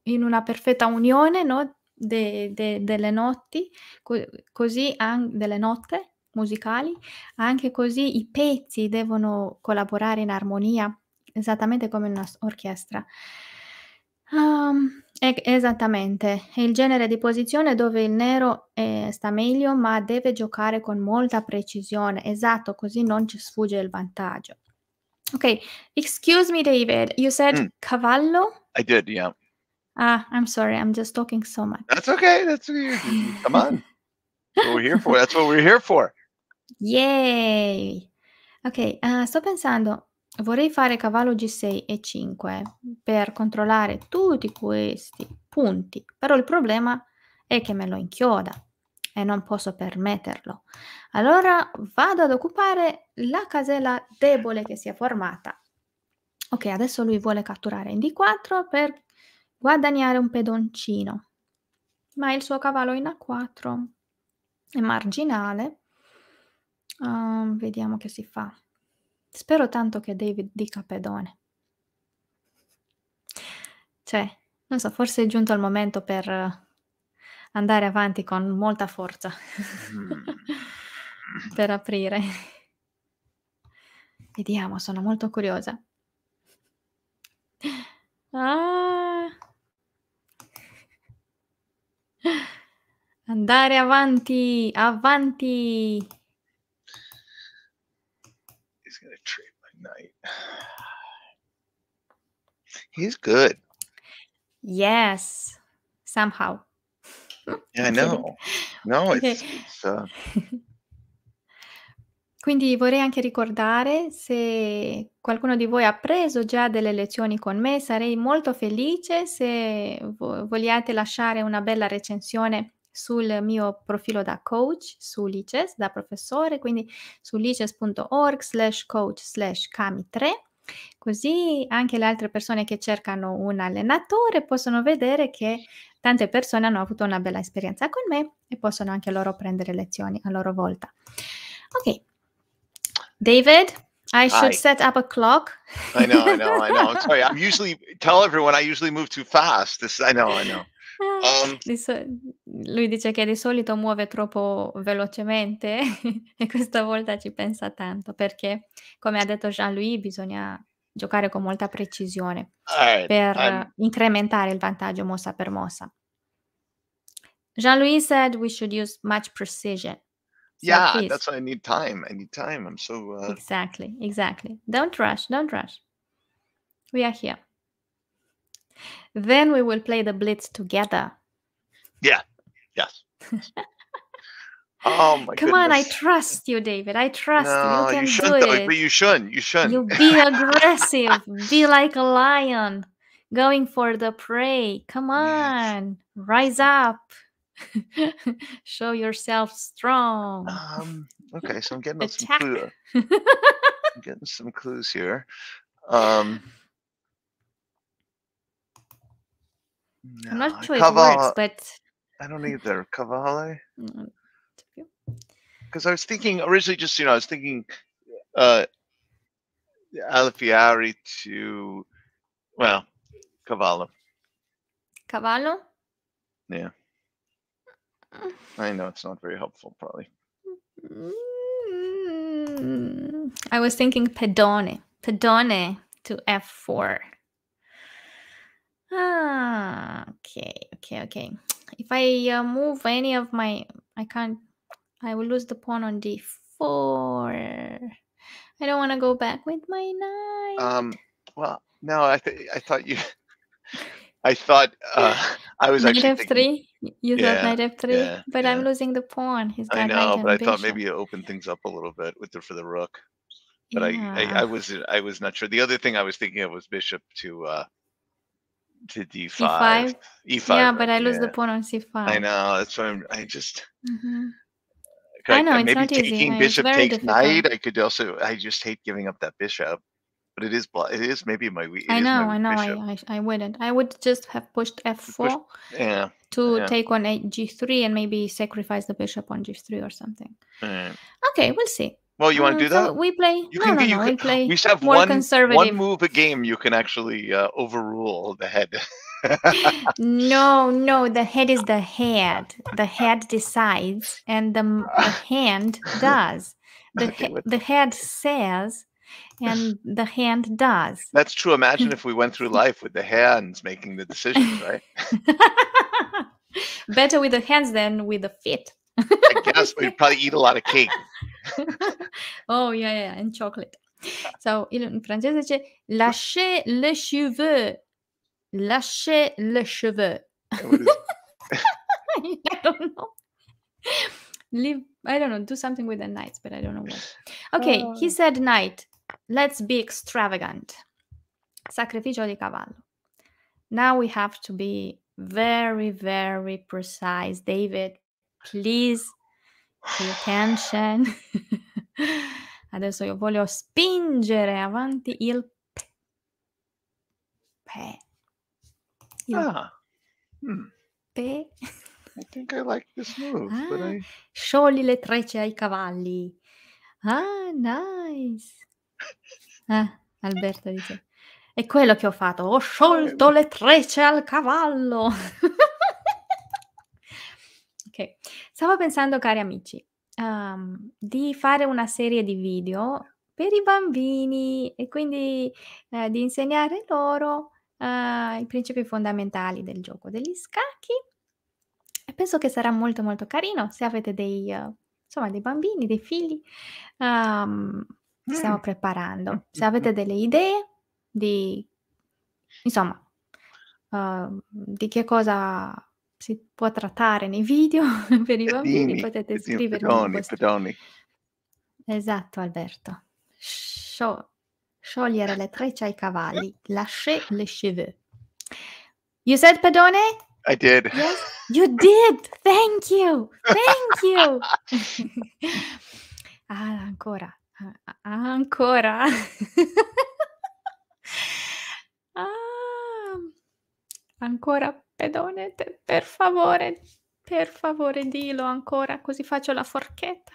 in una perfetta unione, no, de de delle notti, co così anche delle notte, musicali, anche così i pezzi devono collaborare in armonia, esattamente come un'orchestra. Um, esattamente, è il genere di posizione dove il nero eh, sta meglio ma deve giocare con molta precisione, esatto, così non ci sfugge il vantaggio. Ok, excuse me, David, you said mm. cavallo? I did, yeah. Ah, I'm sorry, I'm just talking so much. That's okay, that's okay. Come on. we're here for, that's what we're here for. Yay! Ok, uh, sto pensando, vorrei fare cavallo G6 e 5 per controllare tutti questi punti, però il problema è che me lo inchioda e non posso permetterlo. Allora vado ad occupare la casella debole che si è formata. Ok, adesso lui vuole catturare in D4 per guadagnare un pedoncino, ma il suo cavallo in A4 è marginale Um, vediamo che si fa. Spero tanto che David dica pedone. Cioè, non so, forse è giunto il momento per eh, andare avanti con molta forza. per aprire. Vediamo, sono molto curiosa. Ah. Andare avanti, avanti. Knight. He's good. Yes, somehow. Yeah, I know. No, it's, it's, uh... Quindi vorrei anche ricordare se qualcuno di voi ha preso già delle lezioni con me, sarei molto felice se vogliate lasciare una bella recensione sul mio profilo da coach su Lices, da professore, quindi su lices.org slash coach slash cami 3 così anche le altre persone che cercano un allenatore possono vedere che tante persone hanno avuto una bella esperienza con me e possono anche loro prendere lezioni a loro volta. Ok, David, I should Hi. set up a clock. I know, I know, I know. I'm sorry. I'm usually tell everyone I usually move too fast. This I know, I know. Um, lui dice che di solito muove troppo velocemente e questa volta ci pensa tanto perché, come ha detto Jean-Louis, bisogna giocare con molta precisione right, eh, per I'm... Eh. incrementare il vantaggio mossa per mossa. Jean-Louis said we should use much precision. So yeah, please. that's why I need time. I need time. I'm so. Uh... Exactly, exactly. Don't rush, don't rush. We are here. Then we will play the blitz together. Yeah. Yes. Oh my Come goodness. on, I trust you, David. I trust no, you. You can do though, it. But you shouldn't. You shouldn't. You be aggressive. be like a lion going for the prey. Come on. Yes. Rise up. Show yourself strong. Um, okay, so I'm getting some clues. I'm getting some clues here. Um, No, I'm not sure Caval- it works, but I don't either. Cavalli. Because mm, I was thinking originally, just you know, I was thinking uh, Alafiari to well, Cavallo. Cavallo. Yeah. I know it's not very helpful, probably. Mm-hmm. I was thinking pedone, pedone to f4. Ah, okay, okay, okay. If I uh, move any of my, I can't. I will lose the pawn on d4. I don't want to go back with my um, knight. Um. Well, no. I th- I thought you. I thought uh, I was knight actually f3. Thinking, you yeah, thought knight f3, yeah, but yeah. I'm losing the pawn. He's got I know, but I bishop. thought maybe you open things up a little bit with the for the rook. But I, I, I was I was not sure. The other thing I was thinking of was bishop to uh, to d5. E5. E5 yeah, right but I lose the pawn on c5. I know. That's why I'm. I just. Mm-hmm. I, I know. It's maybe not taking easy. bishop takes difficult. knight. I could also. I just hate giving up that bishop. But it is. It is maybe my. weak. I know. I know. I, I, I wouldn't. I would just have pushed f4. Push, yeah. To yeah. take on g3 and maybe sacrifice the bishop on g3 or something. Mm. Okay, we'll see. Well, you want to uh, do that? So we play. You no, can, no, you no, can, we play. We have one one move a game. You can actually uh, overrule the head. no, no, the head is the head. The head decides, and the, the hand does. The okay, he, the head says, and the hand does. That's true. Imagine if we went through life with the hands making the decisions, right? Better with the hands than with the feet. I guess we'd probably eat a lot of cake. oh, yeah, yeah, and chocolate. So, in francese c'è lâcher le cheveux. Lâcher le cheveux. I don't know. Leave, I don't know, do something with the knights, but I don't know what. Okay, oh. he said knight. Let's be extravagant. Sacrificio di cavallo. Now we have to be very, very precise. David, please tension. Adesso io voglio spingere avanti il p. p. Il ah. Mm. P. I think I like this move, ah, I... Sciogli le trecce ai cavalli. Ah, nice. Ah, Alberto dice. È quello che ho fatto. Ho sciolto le trecce al cavallo. ok. Stavo pensando, cari amici, um, di fare una serie di video per i bambini e quindi eh, di insegnare loro eh, i principi fondamentali del gioco degli scacchi. E penso che sarà molto molto carino se avete dei, uh, insomma, dei bambini, dei figli. Um, stiamo mm. preparando. Mm, se avete mm, delle mm. idee di, insomma, uh, di che cosa si può trattare nei video per i bambini, pedini, potete scrivermi. Pedoni, Esatto, Alberto. Scio- sciogliere le trecce ai cavalli, lascer les cheveux. You said pedone? I did. Yes, you did. Thank you. Thank you. ah, ancora. Ah, ancora. ah, ancora Pedone, per favore, per favore dillo ancora, così faccio la forchetta.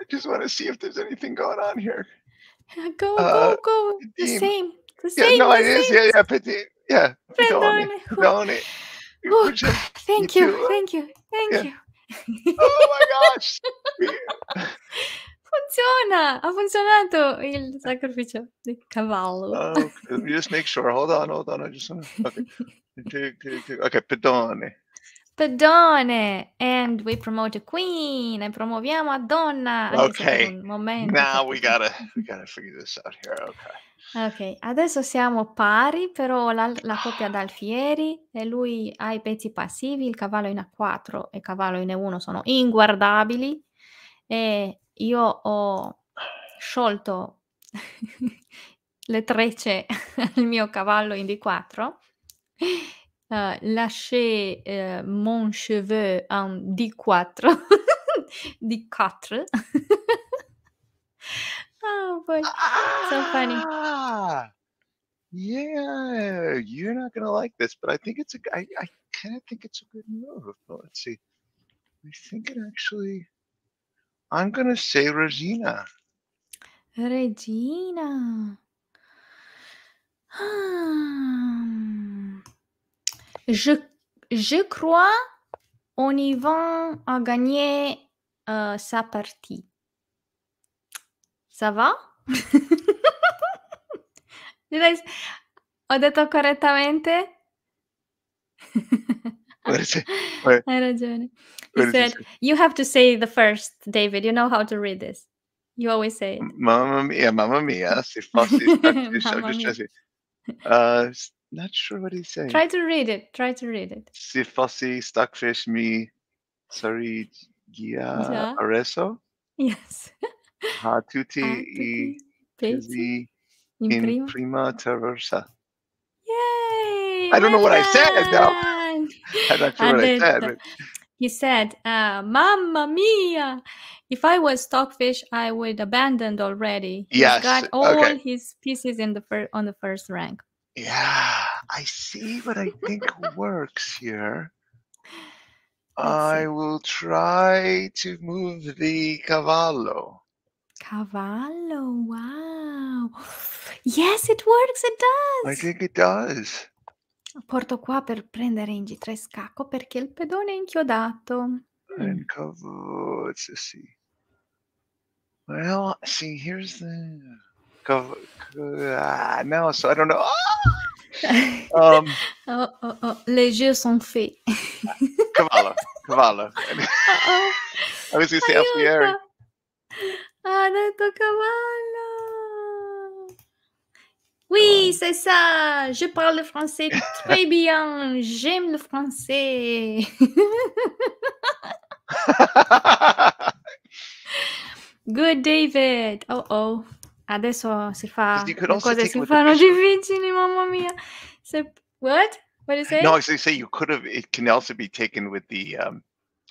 I just want to see if there's anything going on here. Go, uh, go, go. The same. The same. yeah, same. No, it is. Yeah, yeah, Petit. Yeah. Pedone. Pedone. Oh, thank you. Thank you. Thank yeah. you. oh my gosh. funziona! Ha funzionato il sacrificio di cavallo. Oh, just make sure. Hold on, hold on. I just wanna... okay. okay, pedone. Pedone. And we promote a queen. E promuoviamo a donna. Ah, ok, momento. Now we gotta, we gotta figure this out here. Okay. Ok, adesso siamo pari, però la, la coppia oh. d'Alfieri e lui ha i pezzi passivi, il cavallo in A4 e il cavallo in E1 sono inguardabili e io ho sciolto le trecce al mio cavallo in D4, uh, eh, lasciai uh, eh, mon cheveu a D4, D4. oh boy, so funny. Ah! Yeah, you're not gonna like this, but I think it's a. I, I kind of think it's a good move. let's see. I think it actually. I'm going to say Regina. Regina. Hmm. Je, je crois on y va à gagner euh, sa partie. Ça va? Ho detto correttamente? what is it? What, He what said, "You have to say the first, David. You know how to read this. You always say it." Mamma mia, mamma mia. C'est facile. I'm just translating. Uh, not sure what he's saying. Try to read it. Try to read it. C'est facile, stockfish me. Sorry, gia ja. areso. Yes. ha tutti i pezzi in prima, traversa. Yay! I don't know what I said though. That's actually what I said. But... He said, uh, "Mamma mia! If I was stockfish, I would abandoned already. He's got all okay. his pieces in the fir- on the first rank." Yeah, I see what I think works here. I will try to move the cavallo. Cavallo, wow. Yes, it works, it does. I think it does. Porto qua per prendere in G3 scacco perché il pedone è inchiodato. Eh, mm. Cavo, let's see. Well, see, here's the. Cavo, ah, no, so I don't know. Ah! um, oh, oh, oh, les jeux sont faits. Eh, cavallo, cavallo. Oh, oh. I was going to say Alfieri. Ah, ha detto cavallo. Oui, c'est ça. Je parle le français très bien. J'aime le français. Good David. Oh oh. Adesso si fa le cose si fanno difficili, mamma mia. So, what? What is it? No, I say you could have. It can also be taken with the um,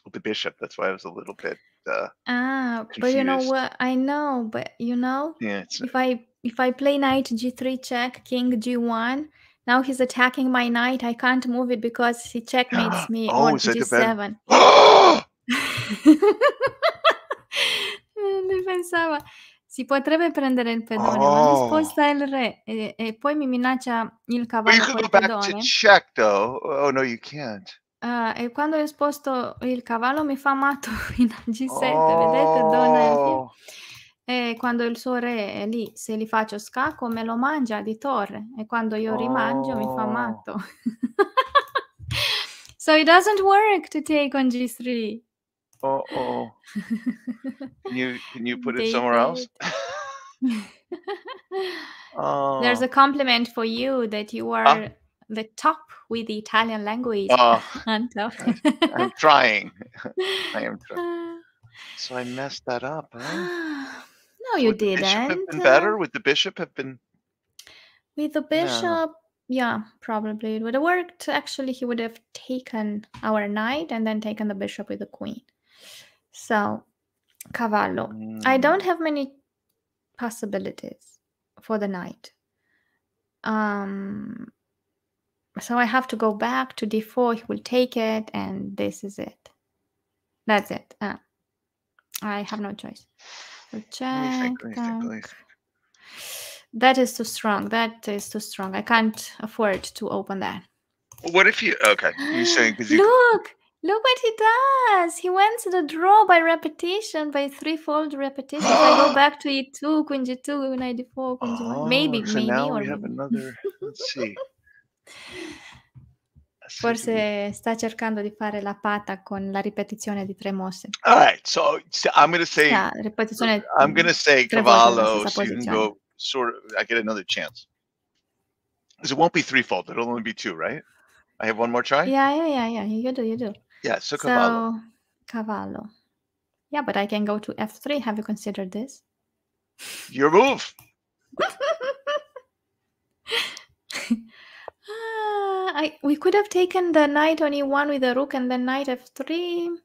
with the bishop. That's why I was a little bit. Uh, ah, confused. but you know what? I know, but you know, yeah, if I if I play knight g3 check, king g1, now he's attacking my knight. I can't move it because he checkmates me oh, on g7. ne pensavo. Si potrebbe prendere il pedone, oh. ma risposta è il re e, e, poi mi minaccia il cavallo well, col pedone. Check, oh, no, uh, e quando io sposto il cavallo mi fa matto fino a G7, oh. vedete? Donna oh. E quando il suo re è lì, se li faccio scacco, me lo mangia di torre. E quando io oh. mi fa oh. matto. so it doesn't work to take on g3. Oh, oh. can you can you put it somewhere else? oh. There's a compliment for you that you are ah. the top with the Italian language. Oh. I'm, I'm trying. I am trying. Ah. So I messed that up, huh? No, oh, you would didn't. Bishop have been uh better? Would the bishop have been? With the bishop, yeah. yeah, probably it would have worked. Actually, he would have taken our knight and then taken the bishop with the queen. So, cavallo. Mm. I don't have many possibilities for the knight. Um, so I have to go back to d4. He will take it, and this is it. That's it. Uh, I have no choice. That is too strong. That is too strong. I can't afford to open that. What if you? Okay, you're saying because you look, look what he does. He went to the draw by repetition, by threefold repetition. if I go back to e2, queen g2, knight d4, queen g1. Maybe, oh, so maybe. Now we maybe. have another. Let's see. Forse sta cercando di fare la pata con la ripetizione di tre mosse. All right, so, so I'm going to say yeah, I'm going to say cavallo so you can go sort of I get another chance. Because it won't be threefold, it'll only be two, right? I have one more try? Yeah, yeah, yeah, yeah. You do, you do. Yeah, so cavallo. So, cavallo. Yeah, but I can go to F3. Have you considered this? Your move. Ah, I, we could have taken the knight on e1 with the rook and the knight f3.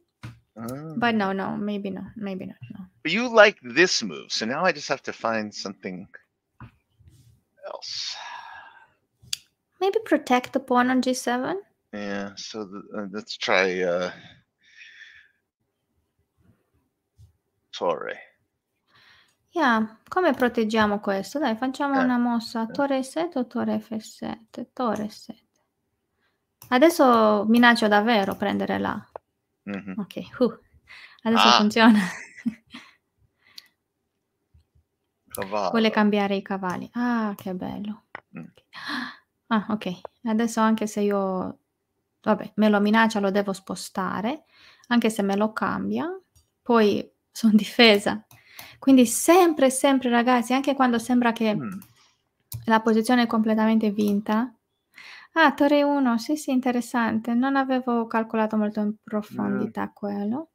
Oh. But no, ah. no, maybe no, maybe not. No. But you like this move, so now I just have to find something else. Maybe protect the pawn on g7. Yeah, so the, uh, let's try uh, Torre. Yeah, come proteggiamo questo? Dai, facciamo eh. una mossa. Eh. Torre 7 o torre F7? Torre 7. Adesso minaccio davvero prendere la. Mm -hmm. Ok, uh. adesso ah. funziona. Cavallo. Vuole cambiare i cavalli. Ah, che bello. Mm. Ah, ok. Adesso anche se io... Vabbè, me lo minaccia, lo devo spostare. Anche se me lo cambia. Poi sono difesa. Quindi sempre, sempre ragazzi, anche quando sembra che mm. la posizione è completamente vinta. Ah, torre 1, sì, sì, interessante. Non avevo calcolato molto in profondità mm. quello.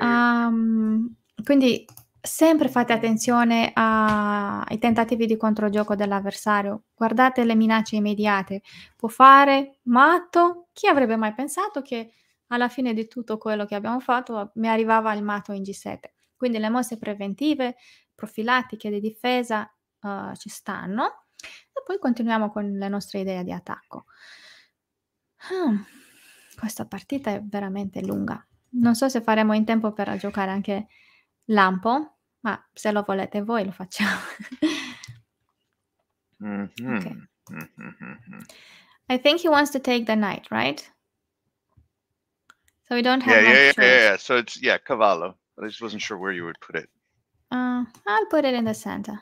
Um, quindi sempre fate attenzione a, ai tentativi di controgioco dell'avversario. Guardate le minacce immediate. Può fare matto. Chi avrebbe mai pensato che alla fine di tutto quello che abbiamo fatto mi arrivava il matto in G7? Quindi le mosse preventive, profilattiche di difesa uh, ci stanno. E poi continuiamo con le nostre idee di attacco. Ah, questa partita è veramente lunga. Non so se faremo in tempo per giocare anche lampo, ma se lo volete voi lo facciamo. mm-hmm. okay. Mm-hmm. I think he wants to take the knight, right? So we don't have. Yeah, yeah, yeah, yeah, So it's yeah, cavallo but I just wasn't sure where you would put it. Uh, I'll put it in the center.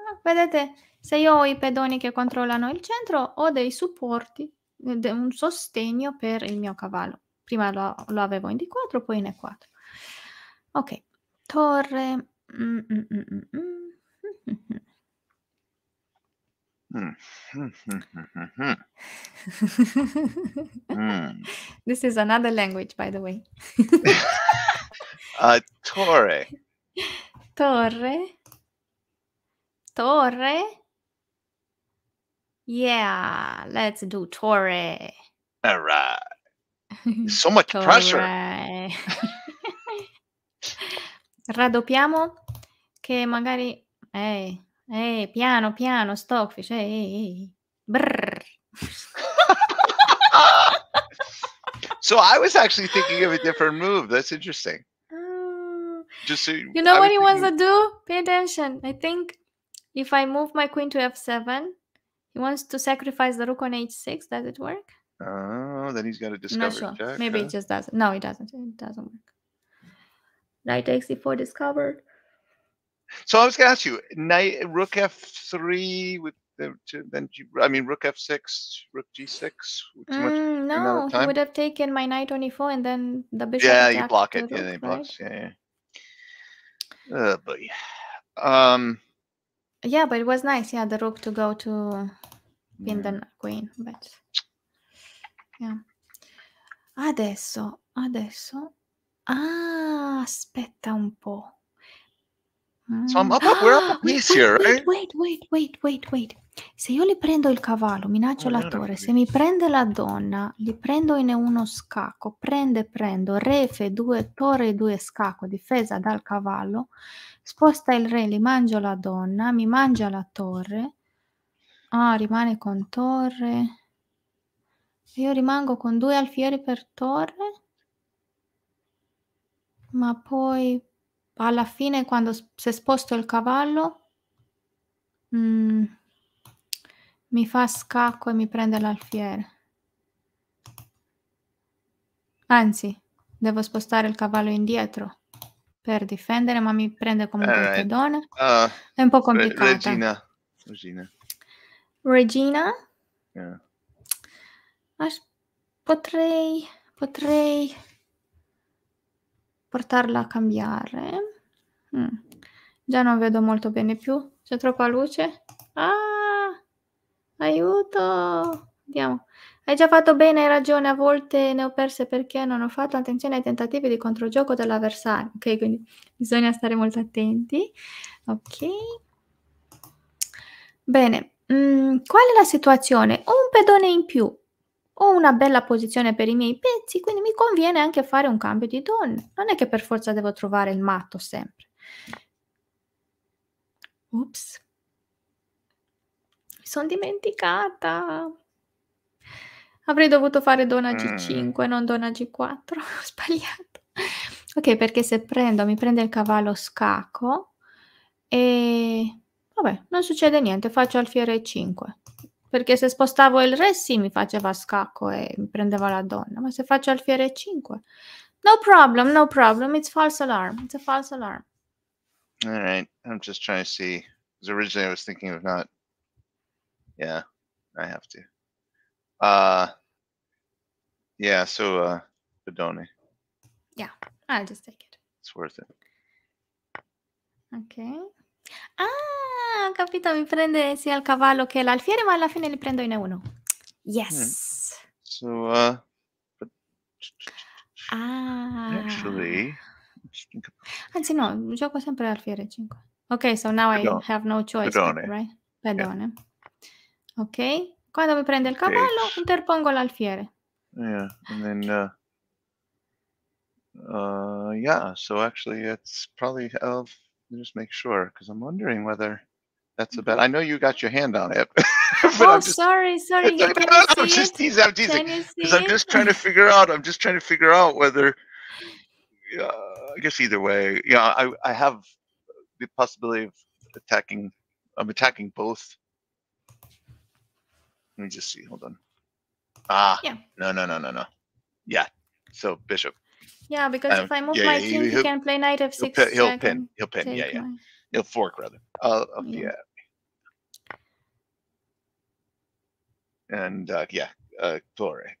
Ah, vedete, se io ho i pedoni che controllano il centro, ho dei supporti, un sostegno per il mio cavallo. Prima lo, lo avevo in D4, poi in E4. Ok, torre. Mm, mm, mm, mm. This is another language, by the way. Uh, torre. Torre. Torre. Yeah, let's do torre. All right. So much torre. pressure. Raddoppiamo che magari... Ehi, hey, hey, piano, piano, Stockfish. Ehi, hey, so I was actually thinking of a different move. That's interesting. Just so you know what he wants to do? Pay attention. I think if I move my queen to f7, he wants to sacrifice the rook on h6. Does it work? Oh, then he's got to discover sure. jack. Maybe huh? it just doesn't. No, it doesn't. It doesn't work. Knight takes e 4 discovered. So I was going to ask you, knight rook f3 with the, then I mean rook f6, rook g6. Mm, no, he would have taken my knight on e4 and then the bishop. Yeah, you block it. yeah, right? blocks. Yeah, yeah. Uh, but yeah. Um. Yeah, but it was nice. Yeah, the rook to go to pin the mm. queen, but yeah. Adesso, adesso. Ah, aspetta un po'. Ah. So I'm up, up, we're up a piece here, right? Wait, wait, wait, wait, wait. Se io li prendo il cavallo, minaccio oh, la torre. se mi prende la donna, li prendo in uno scacco, prende, prendo, Refe, due 2 torre, due scacco, difesa dal cavallo, sposta il re, li mangio la donna, mi mangia la torre, ah, rimane con torre, io rimango con due alfieri per torre, ma poi alla fine quando se sposto il cavallo mm, mi fa scacco e mi prende l'alfiere. Anzi, devo spostare il cavallo indietro per difendere, ma mi prende comunque eh, right. il pedone. Uh, ah, È un po' complicata. Regina. Regina. Regina? Yeah. Potrei, potrei portarla a cambiare. Mm. Già non vedo molto bene più. C'è troppa luce. Ah, aiuto! Andiamo. Hai già fatto bene, hai ragione. A volte ne ho perse perché non ho fatto attenzione ai tentativi di controgioco dell'avversario. Ok, quindi bisogna stare molto attenti. Ok. Bene. Mm, qual è la situazione? Un pedone in più ho una bella posizione per i miei pezzi, quindi mi conviene anche fare un cambio di donne. Non è che per forza devo trovare il matto sempre. Ups. Mi sono dimenticata. Avrei dovuto fare donna mm. G5, non donna G4. Ho sbagliato. Ok, perché se prendo, mi prende il cavallo scacco e... Vabbè, non succede niente, faccio alfiere 5. Perché se spostavo il re sì mi faceva scacco e mi prendeva la donna, ma se faccio alfiere 5. No problem, no problem. It's false alarm. It's a false alarm. All right. I'm just trying to see. Because originally I was thinking of not. Yeah, I have to. Uh yeah, so uh Bedone. Yeah, I'll just take it. It's worth it. Okay. Ah, capito, mi prende sia il cavallo che l'alfiere, ma alla fine li prendo in uno. Yes. Mm. So, uh, but... ah. Actually... Anzi no, gioco sempre alfiere 5. Ok, so now Pedone. I have no choice, Pedone. right? Eh. Pedone. Yeah. Ok, quando mi prende il cavallo okay. interpongo l'alfiere. Yeah, and then... Uh... Uh, yeah, so actually it's probably elf just make sure because I'm wondering whether that's a bet. Mm-hmm. I know you got your hand on it. oh, I'm just, sorry, sorry. You can no, no, I'm just teasing. I'm teasing because I'm just trying to figure out. I'm just trying to figure out whether. Uh, I guess either way, yeah, I, I have the possibility of attacking. I'm attacking both. Let me just see. Hold on. Ah, yeah. no, no, no, no, no. Yeah. So bishop. Yeah, because um, if I move yeah, my king, he, he can play knight f6. He'll pin. He'll pin. He'll pin. Yeah, yeah. My... He'll fork rather. Uh, yeah. yeah. And uh, yeah, uh, Torre.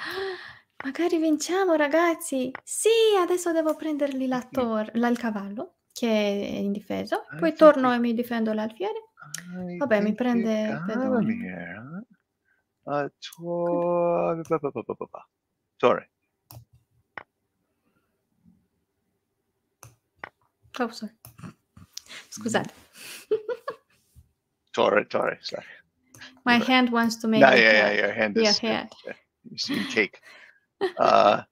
Magari vinciamo, ragazzi. Sì, adesso devo prendergli la torre, la, il cavallo che è indifeso. Ah, Poi torno e mi difendo l'alfiere. Vabbè, mi prende pedone. Eh. Torre. Oh, sorry. Scusate. Torre, Torre, sorry. My hand wants to make. No, yeah, yeah, your hand is. Yeah, hand. Yeah. You see cake. uh,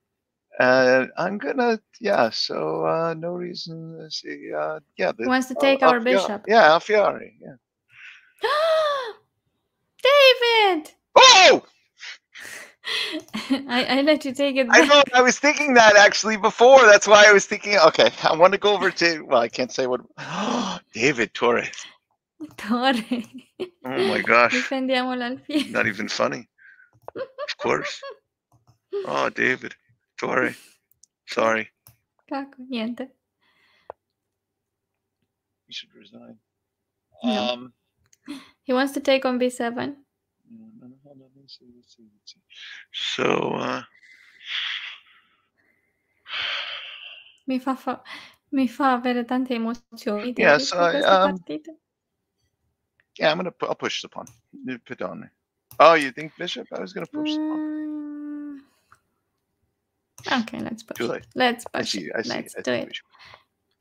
uh, I'm gonna, yeah. So uh, no reason. Let's see, uh, yeah. The, wants to take uh, our bishop. Yeah, Alfiari. Yeah. David. Oh! I, I, let you take it. Back. I I was thinking that actually before. That's why I was thinking. Okay, I want to go over to. Well, I can't say what. David Torres. Torres. Oh my gosh. Not even funny. Of course. Oh, David Torres. Sorry. You should resign. No. Um, he wants to take on B7 let me see, let's see, let's see. So, uh, mi fa, fa, mi fa avere tante emozioni. Yes, so. um, yeah, I'm gonna pu I'll push the pawn. You put on Oh, you think bishop? I was gonna push the pawn. Mm, okay, let's push. Too late. Let's push. I see, I see, let's I do it.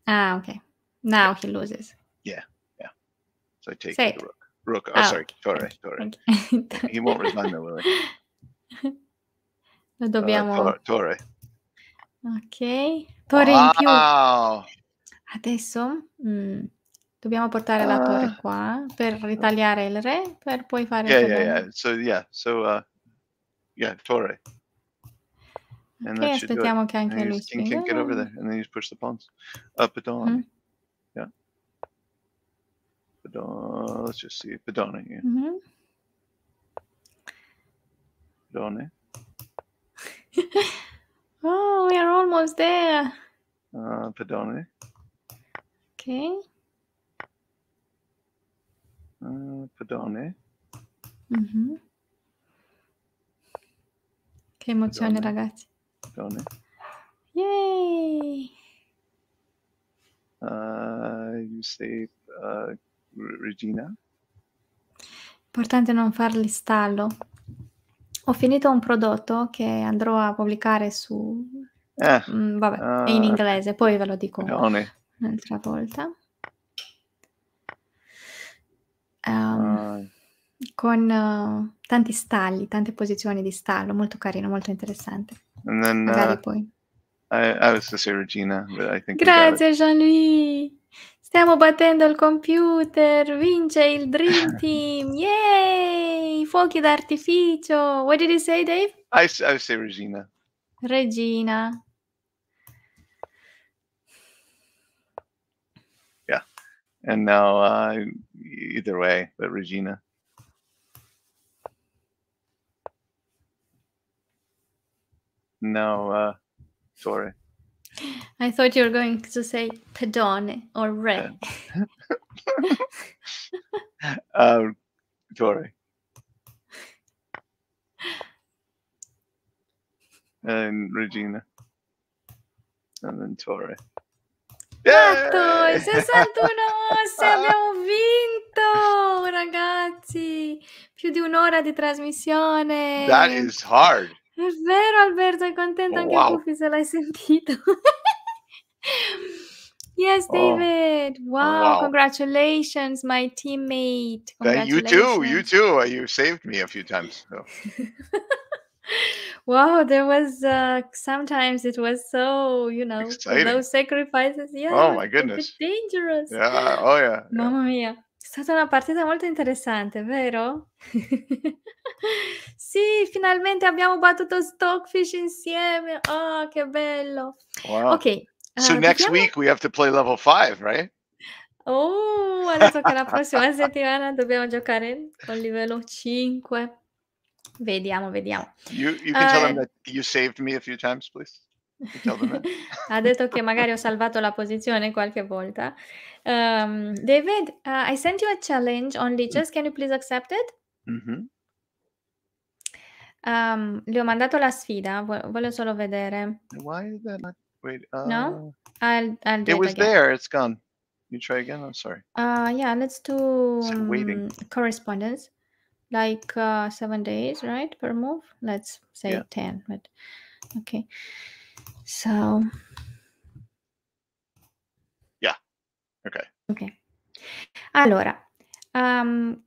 Ah, okay. Now yeah. he loses. Yeah, yeah. So I take the rook. Rook. Oh, oh sorry, Torre. Torre. Okay. he won't resign though, will he? Lo dobbiamo. Uh, torre. Ok. Torre wow. in più. Adesso mm, dobbiamo portare uh, la ah. torre qua per ritagliare il re per poi fare yeah, il yeah, yeah. So yeah, so uh, yeah, torre. And aspettiamo che anche lui spinga. King can't get over there and then you push the pawns up and on. Mm. Padone. let's just see Padone here. Mm -hmm. oh, we are almost there. Uh, Padone. Okay. Uh, Padane. Mm-hmm. Che emozione, Padone. ragazzi. Yay! Uh, you say uh, Regina? Importante non farli stallo. Ho finito un prodotto che andrò a pubblicare su... Eh, mm, vabbè, ah, è in ah. inglese, poi ve lo dico Leone. un'altra volta. Um, ah. Con uh, tanti stalli, tante posizioni di stallo, molto carino, molto interessante. And then, eh, Magari uh, poi. I, I was to say Regina, but I think Grazie Jean-Louis! Stiamo battendo il computer, vince il Dream Team, yay! Fuochi d'artificio. What did you say, Dave? I, I say Regina. Regina. Yeah, and now uh, either way, but Regina. No, uh, sorry. I thought you were going to say pedone or re. Uh, um, Tori. And Regina. And then Tori. Esatto, 61 osse, abbiamo vinto, ragazzi! Più di un'ora di trasmissione. That is hard. È vero Alberto, è contento oh, anche wow. tu se l'hai sentito. yes, David. Oh, wow. wow, congratulations, my teammate. Congratulations. you too, you too. You saved me a few times. So. wow, there was uh, sometimes it was so you know Exciting. no sacrifices. Yeah. Oh my goodness. dangerous. Yeah. Oh yeah. Mamma mia. stata una partita molto interessante, vero? sì, finalmente abbiamo battuto Stockfish insieme. Oh, che bello. Wow. Ok. So uh, next dobbiamo... week we have to play level 5, right? Oh, adesso che la prossima settimana dobbiamo giocare con livello 5. Vediamo, vediamo. You, you can uh, tell them eh, that you saved me a few times, please. ha detto che magari ho salvato la posizione qualche volta. Um, David, uh, I sent you a challenge on mm. Leeches, can you please accept it? Mm-hmm. Um, le ho mandato la sfida, voglio solo vedere. Why is that not... Wait, uh... No? I'll, I'll it was it there, it's gone. You try again, I'm sorry. Uh, yeah, let's do um, waiting. correspondence. Like uh, seven days, right, per move? Let's say yeah. 10, but okay. So. Yeah. Ok. Ok. Allora, um,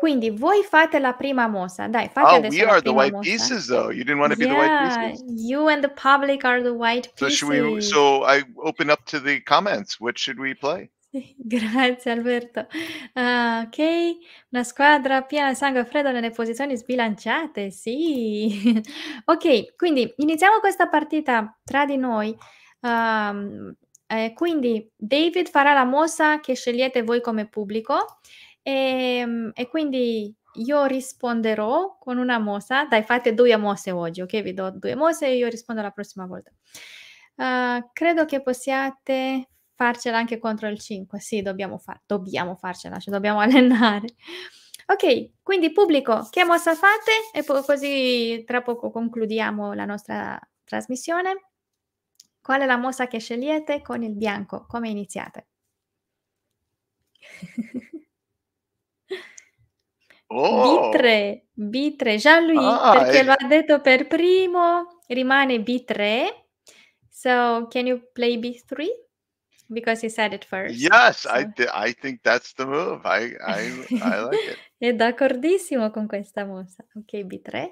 quindi voi fate la prima mossa. Dai, fate oh, adesso we are the white mossa. pieces, though. You didn't want to yeah, be the white pieces. You and the public are the white pieces. So should we? So I open up to the comments. What should we play? grazie Alberto. Ah, ok, una squadra piena di sangue freddo nelle posizioni sbilanciate, sì. ok, quindi iniziamo questa partita tra di noi. Um, eh, quindi David farà la mossa che scegliete voi come pubblico e, ehm, e quindi io risponderò con una mossa. Dai, fate due mosse oggi, ok? Vi do due mosse e io rispondo la prossima volta. Uh, credo che possiate farcela anche contro il 5, sì, dobbiamo, far, dobbiamo farcela, ci dobbiamo allenare. Ok, quindi pubblico, che mossa fate? E poi così tra poco concludiamo la nostra trasmissione. Qual è la mossa che scegliete con il bianco? Come iniziate? Oh. B3, B3, Jean-Louis, ah, perché eh. lo ha detto per primo, rimane B3. So, can you play B3? because he said it first. Yes, so. I, th- I think that's the move. I, I, I like it. È d'accordissimo con questa mossa. Ok, B3.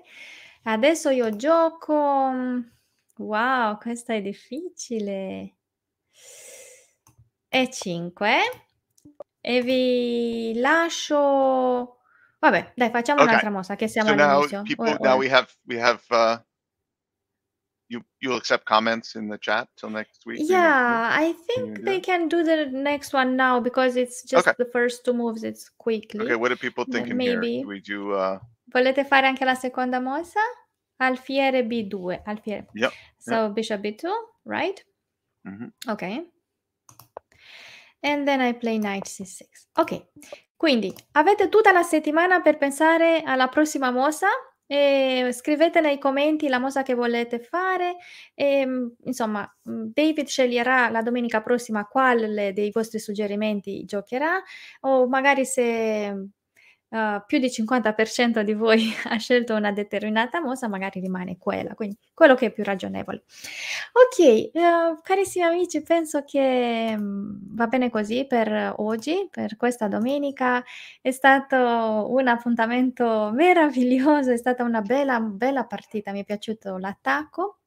Adesso io gioco. Mm, wow, questa è difficile. E5. E vi lascio. Vabbè, dai, facciamo okay. un'altra mossa che siamo so all'inizio. Now, people, or, or. now we have, we have uh... you you'll accept comments in the chat till next week yeah i think they can do the next one now because it's just okay. the first two moves it's quickly okay what are people thinking maybe here? we do uh... volete fare anche la seconda mossa alfiere b2 alfiere Yeah. so yep. bishop b2 right mm -hmm. okay and then i play knight c6 ok quindi avete tutta la settimana per pensare alla prossima mossa E ehm, scrivete nei commenti la mossa che volete fare e ehm, insomma mhmm, David sceglierà la domenica prossima quale dei vostri suggerimenti giocherà o magari se mhmm, uh, più del 50% di voi ha scelto una determinata mossa, magari rimane quella, quindi quello che è più ragionevole. Ok, uh, carissimi amici, penso che um, va bene così per oggi, per questa domenica. È stato un appuntamento meraviglioso, è stata una bella, bella partita, mi è piaciuto l'attacco.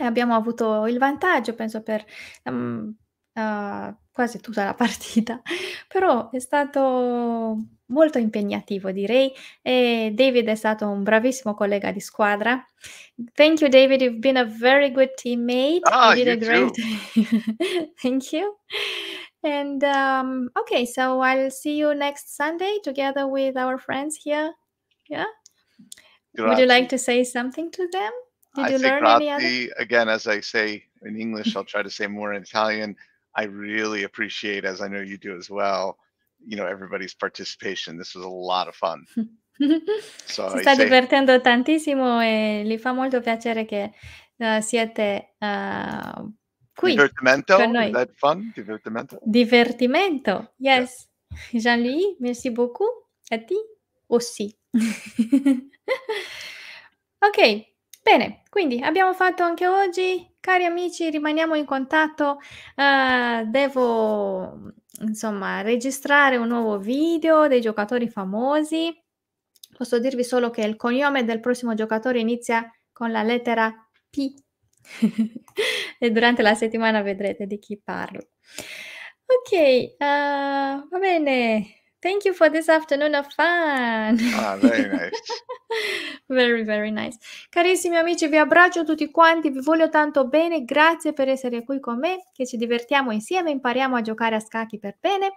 Abbiamo avuto il vantaggio, penso, per... Um, Uh, quasi tutta la partita, però è stato molto impegnativo direi e David è stato un bravissimo collega di squadra. Thank you David, you've been a very good teammate. Ah, you did you a great Thank you. And um, okay, so I'll see you next Sunday together with our friends here. Yeah. Grazie. Would you like to say something to them? Did I you learn grazie. any other? Again, as I say in English, I'll try to say more in Italian. I really appreciate, as I know you do as well, you know everybody's participation. This was a lot of fun. so si sta say, divertendo tantissimo e gli fa molto piacere che uh, siete uh, qui divertimento, con That fun? Divertimento? Divertimento, yes. Yeah. Jean-Louis, merci beaucoup. A te Aussi. ok, bene, quindi abbiamo fatto anche oggi. Cari amici, rimaniamo in contatto. Uh, devo insomma, registrare un nuovo video dei giocatori famosi. Posso dirvi solo che il cognome del prossimo giocatore inizia con la lettera P e durante la settimana vedrete di chi parlo. Ok, uh, va bene. Thank you for this afternoon of fun. Ah, very nice. very, very nice. Carissimi amici, vi abbraccio tutti quanti, vi voglio tanto bene, grazie per essere qui con me, che ci divertiamo insieme, impariamo a giocare a scacchi per bene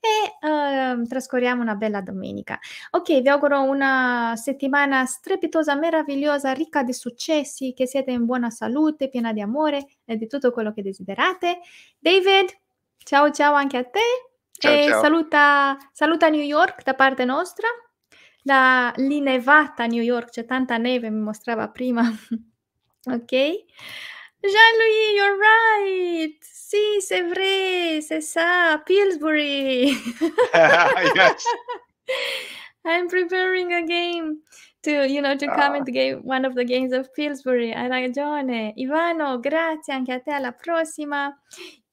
e uh, trascorriamo una bella domenica. Ok, vi auguro una settimana strepitosa, meravigliosa, ricca di successi, che siete in buona salute, piena di amore e di tutto quello che desiderate. David, ciao ciao anche a te. Ciao, e ciao. Saluta, saluta New York da parte nostra, da l'inevata New York, c'è tanta neve, mi mostrava prima. ok? Jean-Louis, you're right! Sì, c'è vrai, c'è ça, Pillsbury! yes! I'm preparing a game to, you know, to ah. come and game one of the games of Pillsbury. Hai ragione. Ivano, grazie anche a te, alla prossima.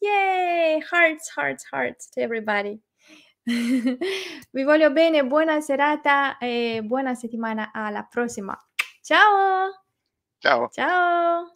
Yay! Hearts, hearts, hearts to everybody. Vi voglio bene, buona serata e buona settimana alla prossima. Ciao! Ciao! Ciao!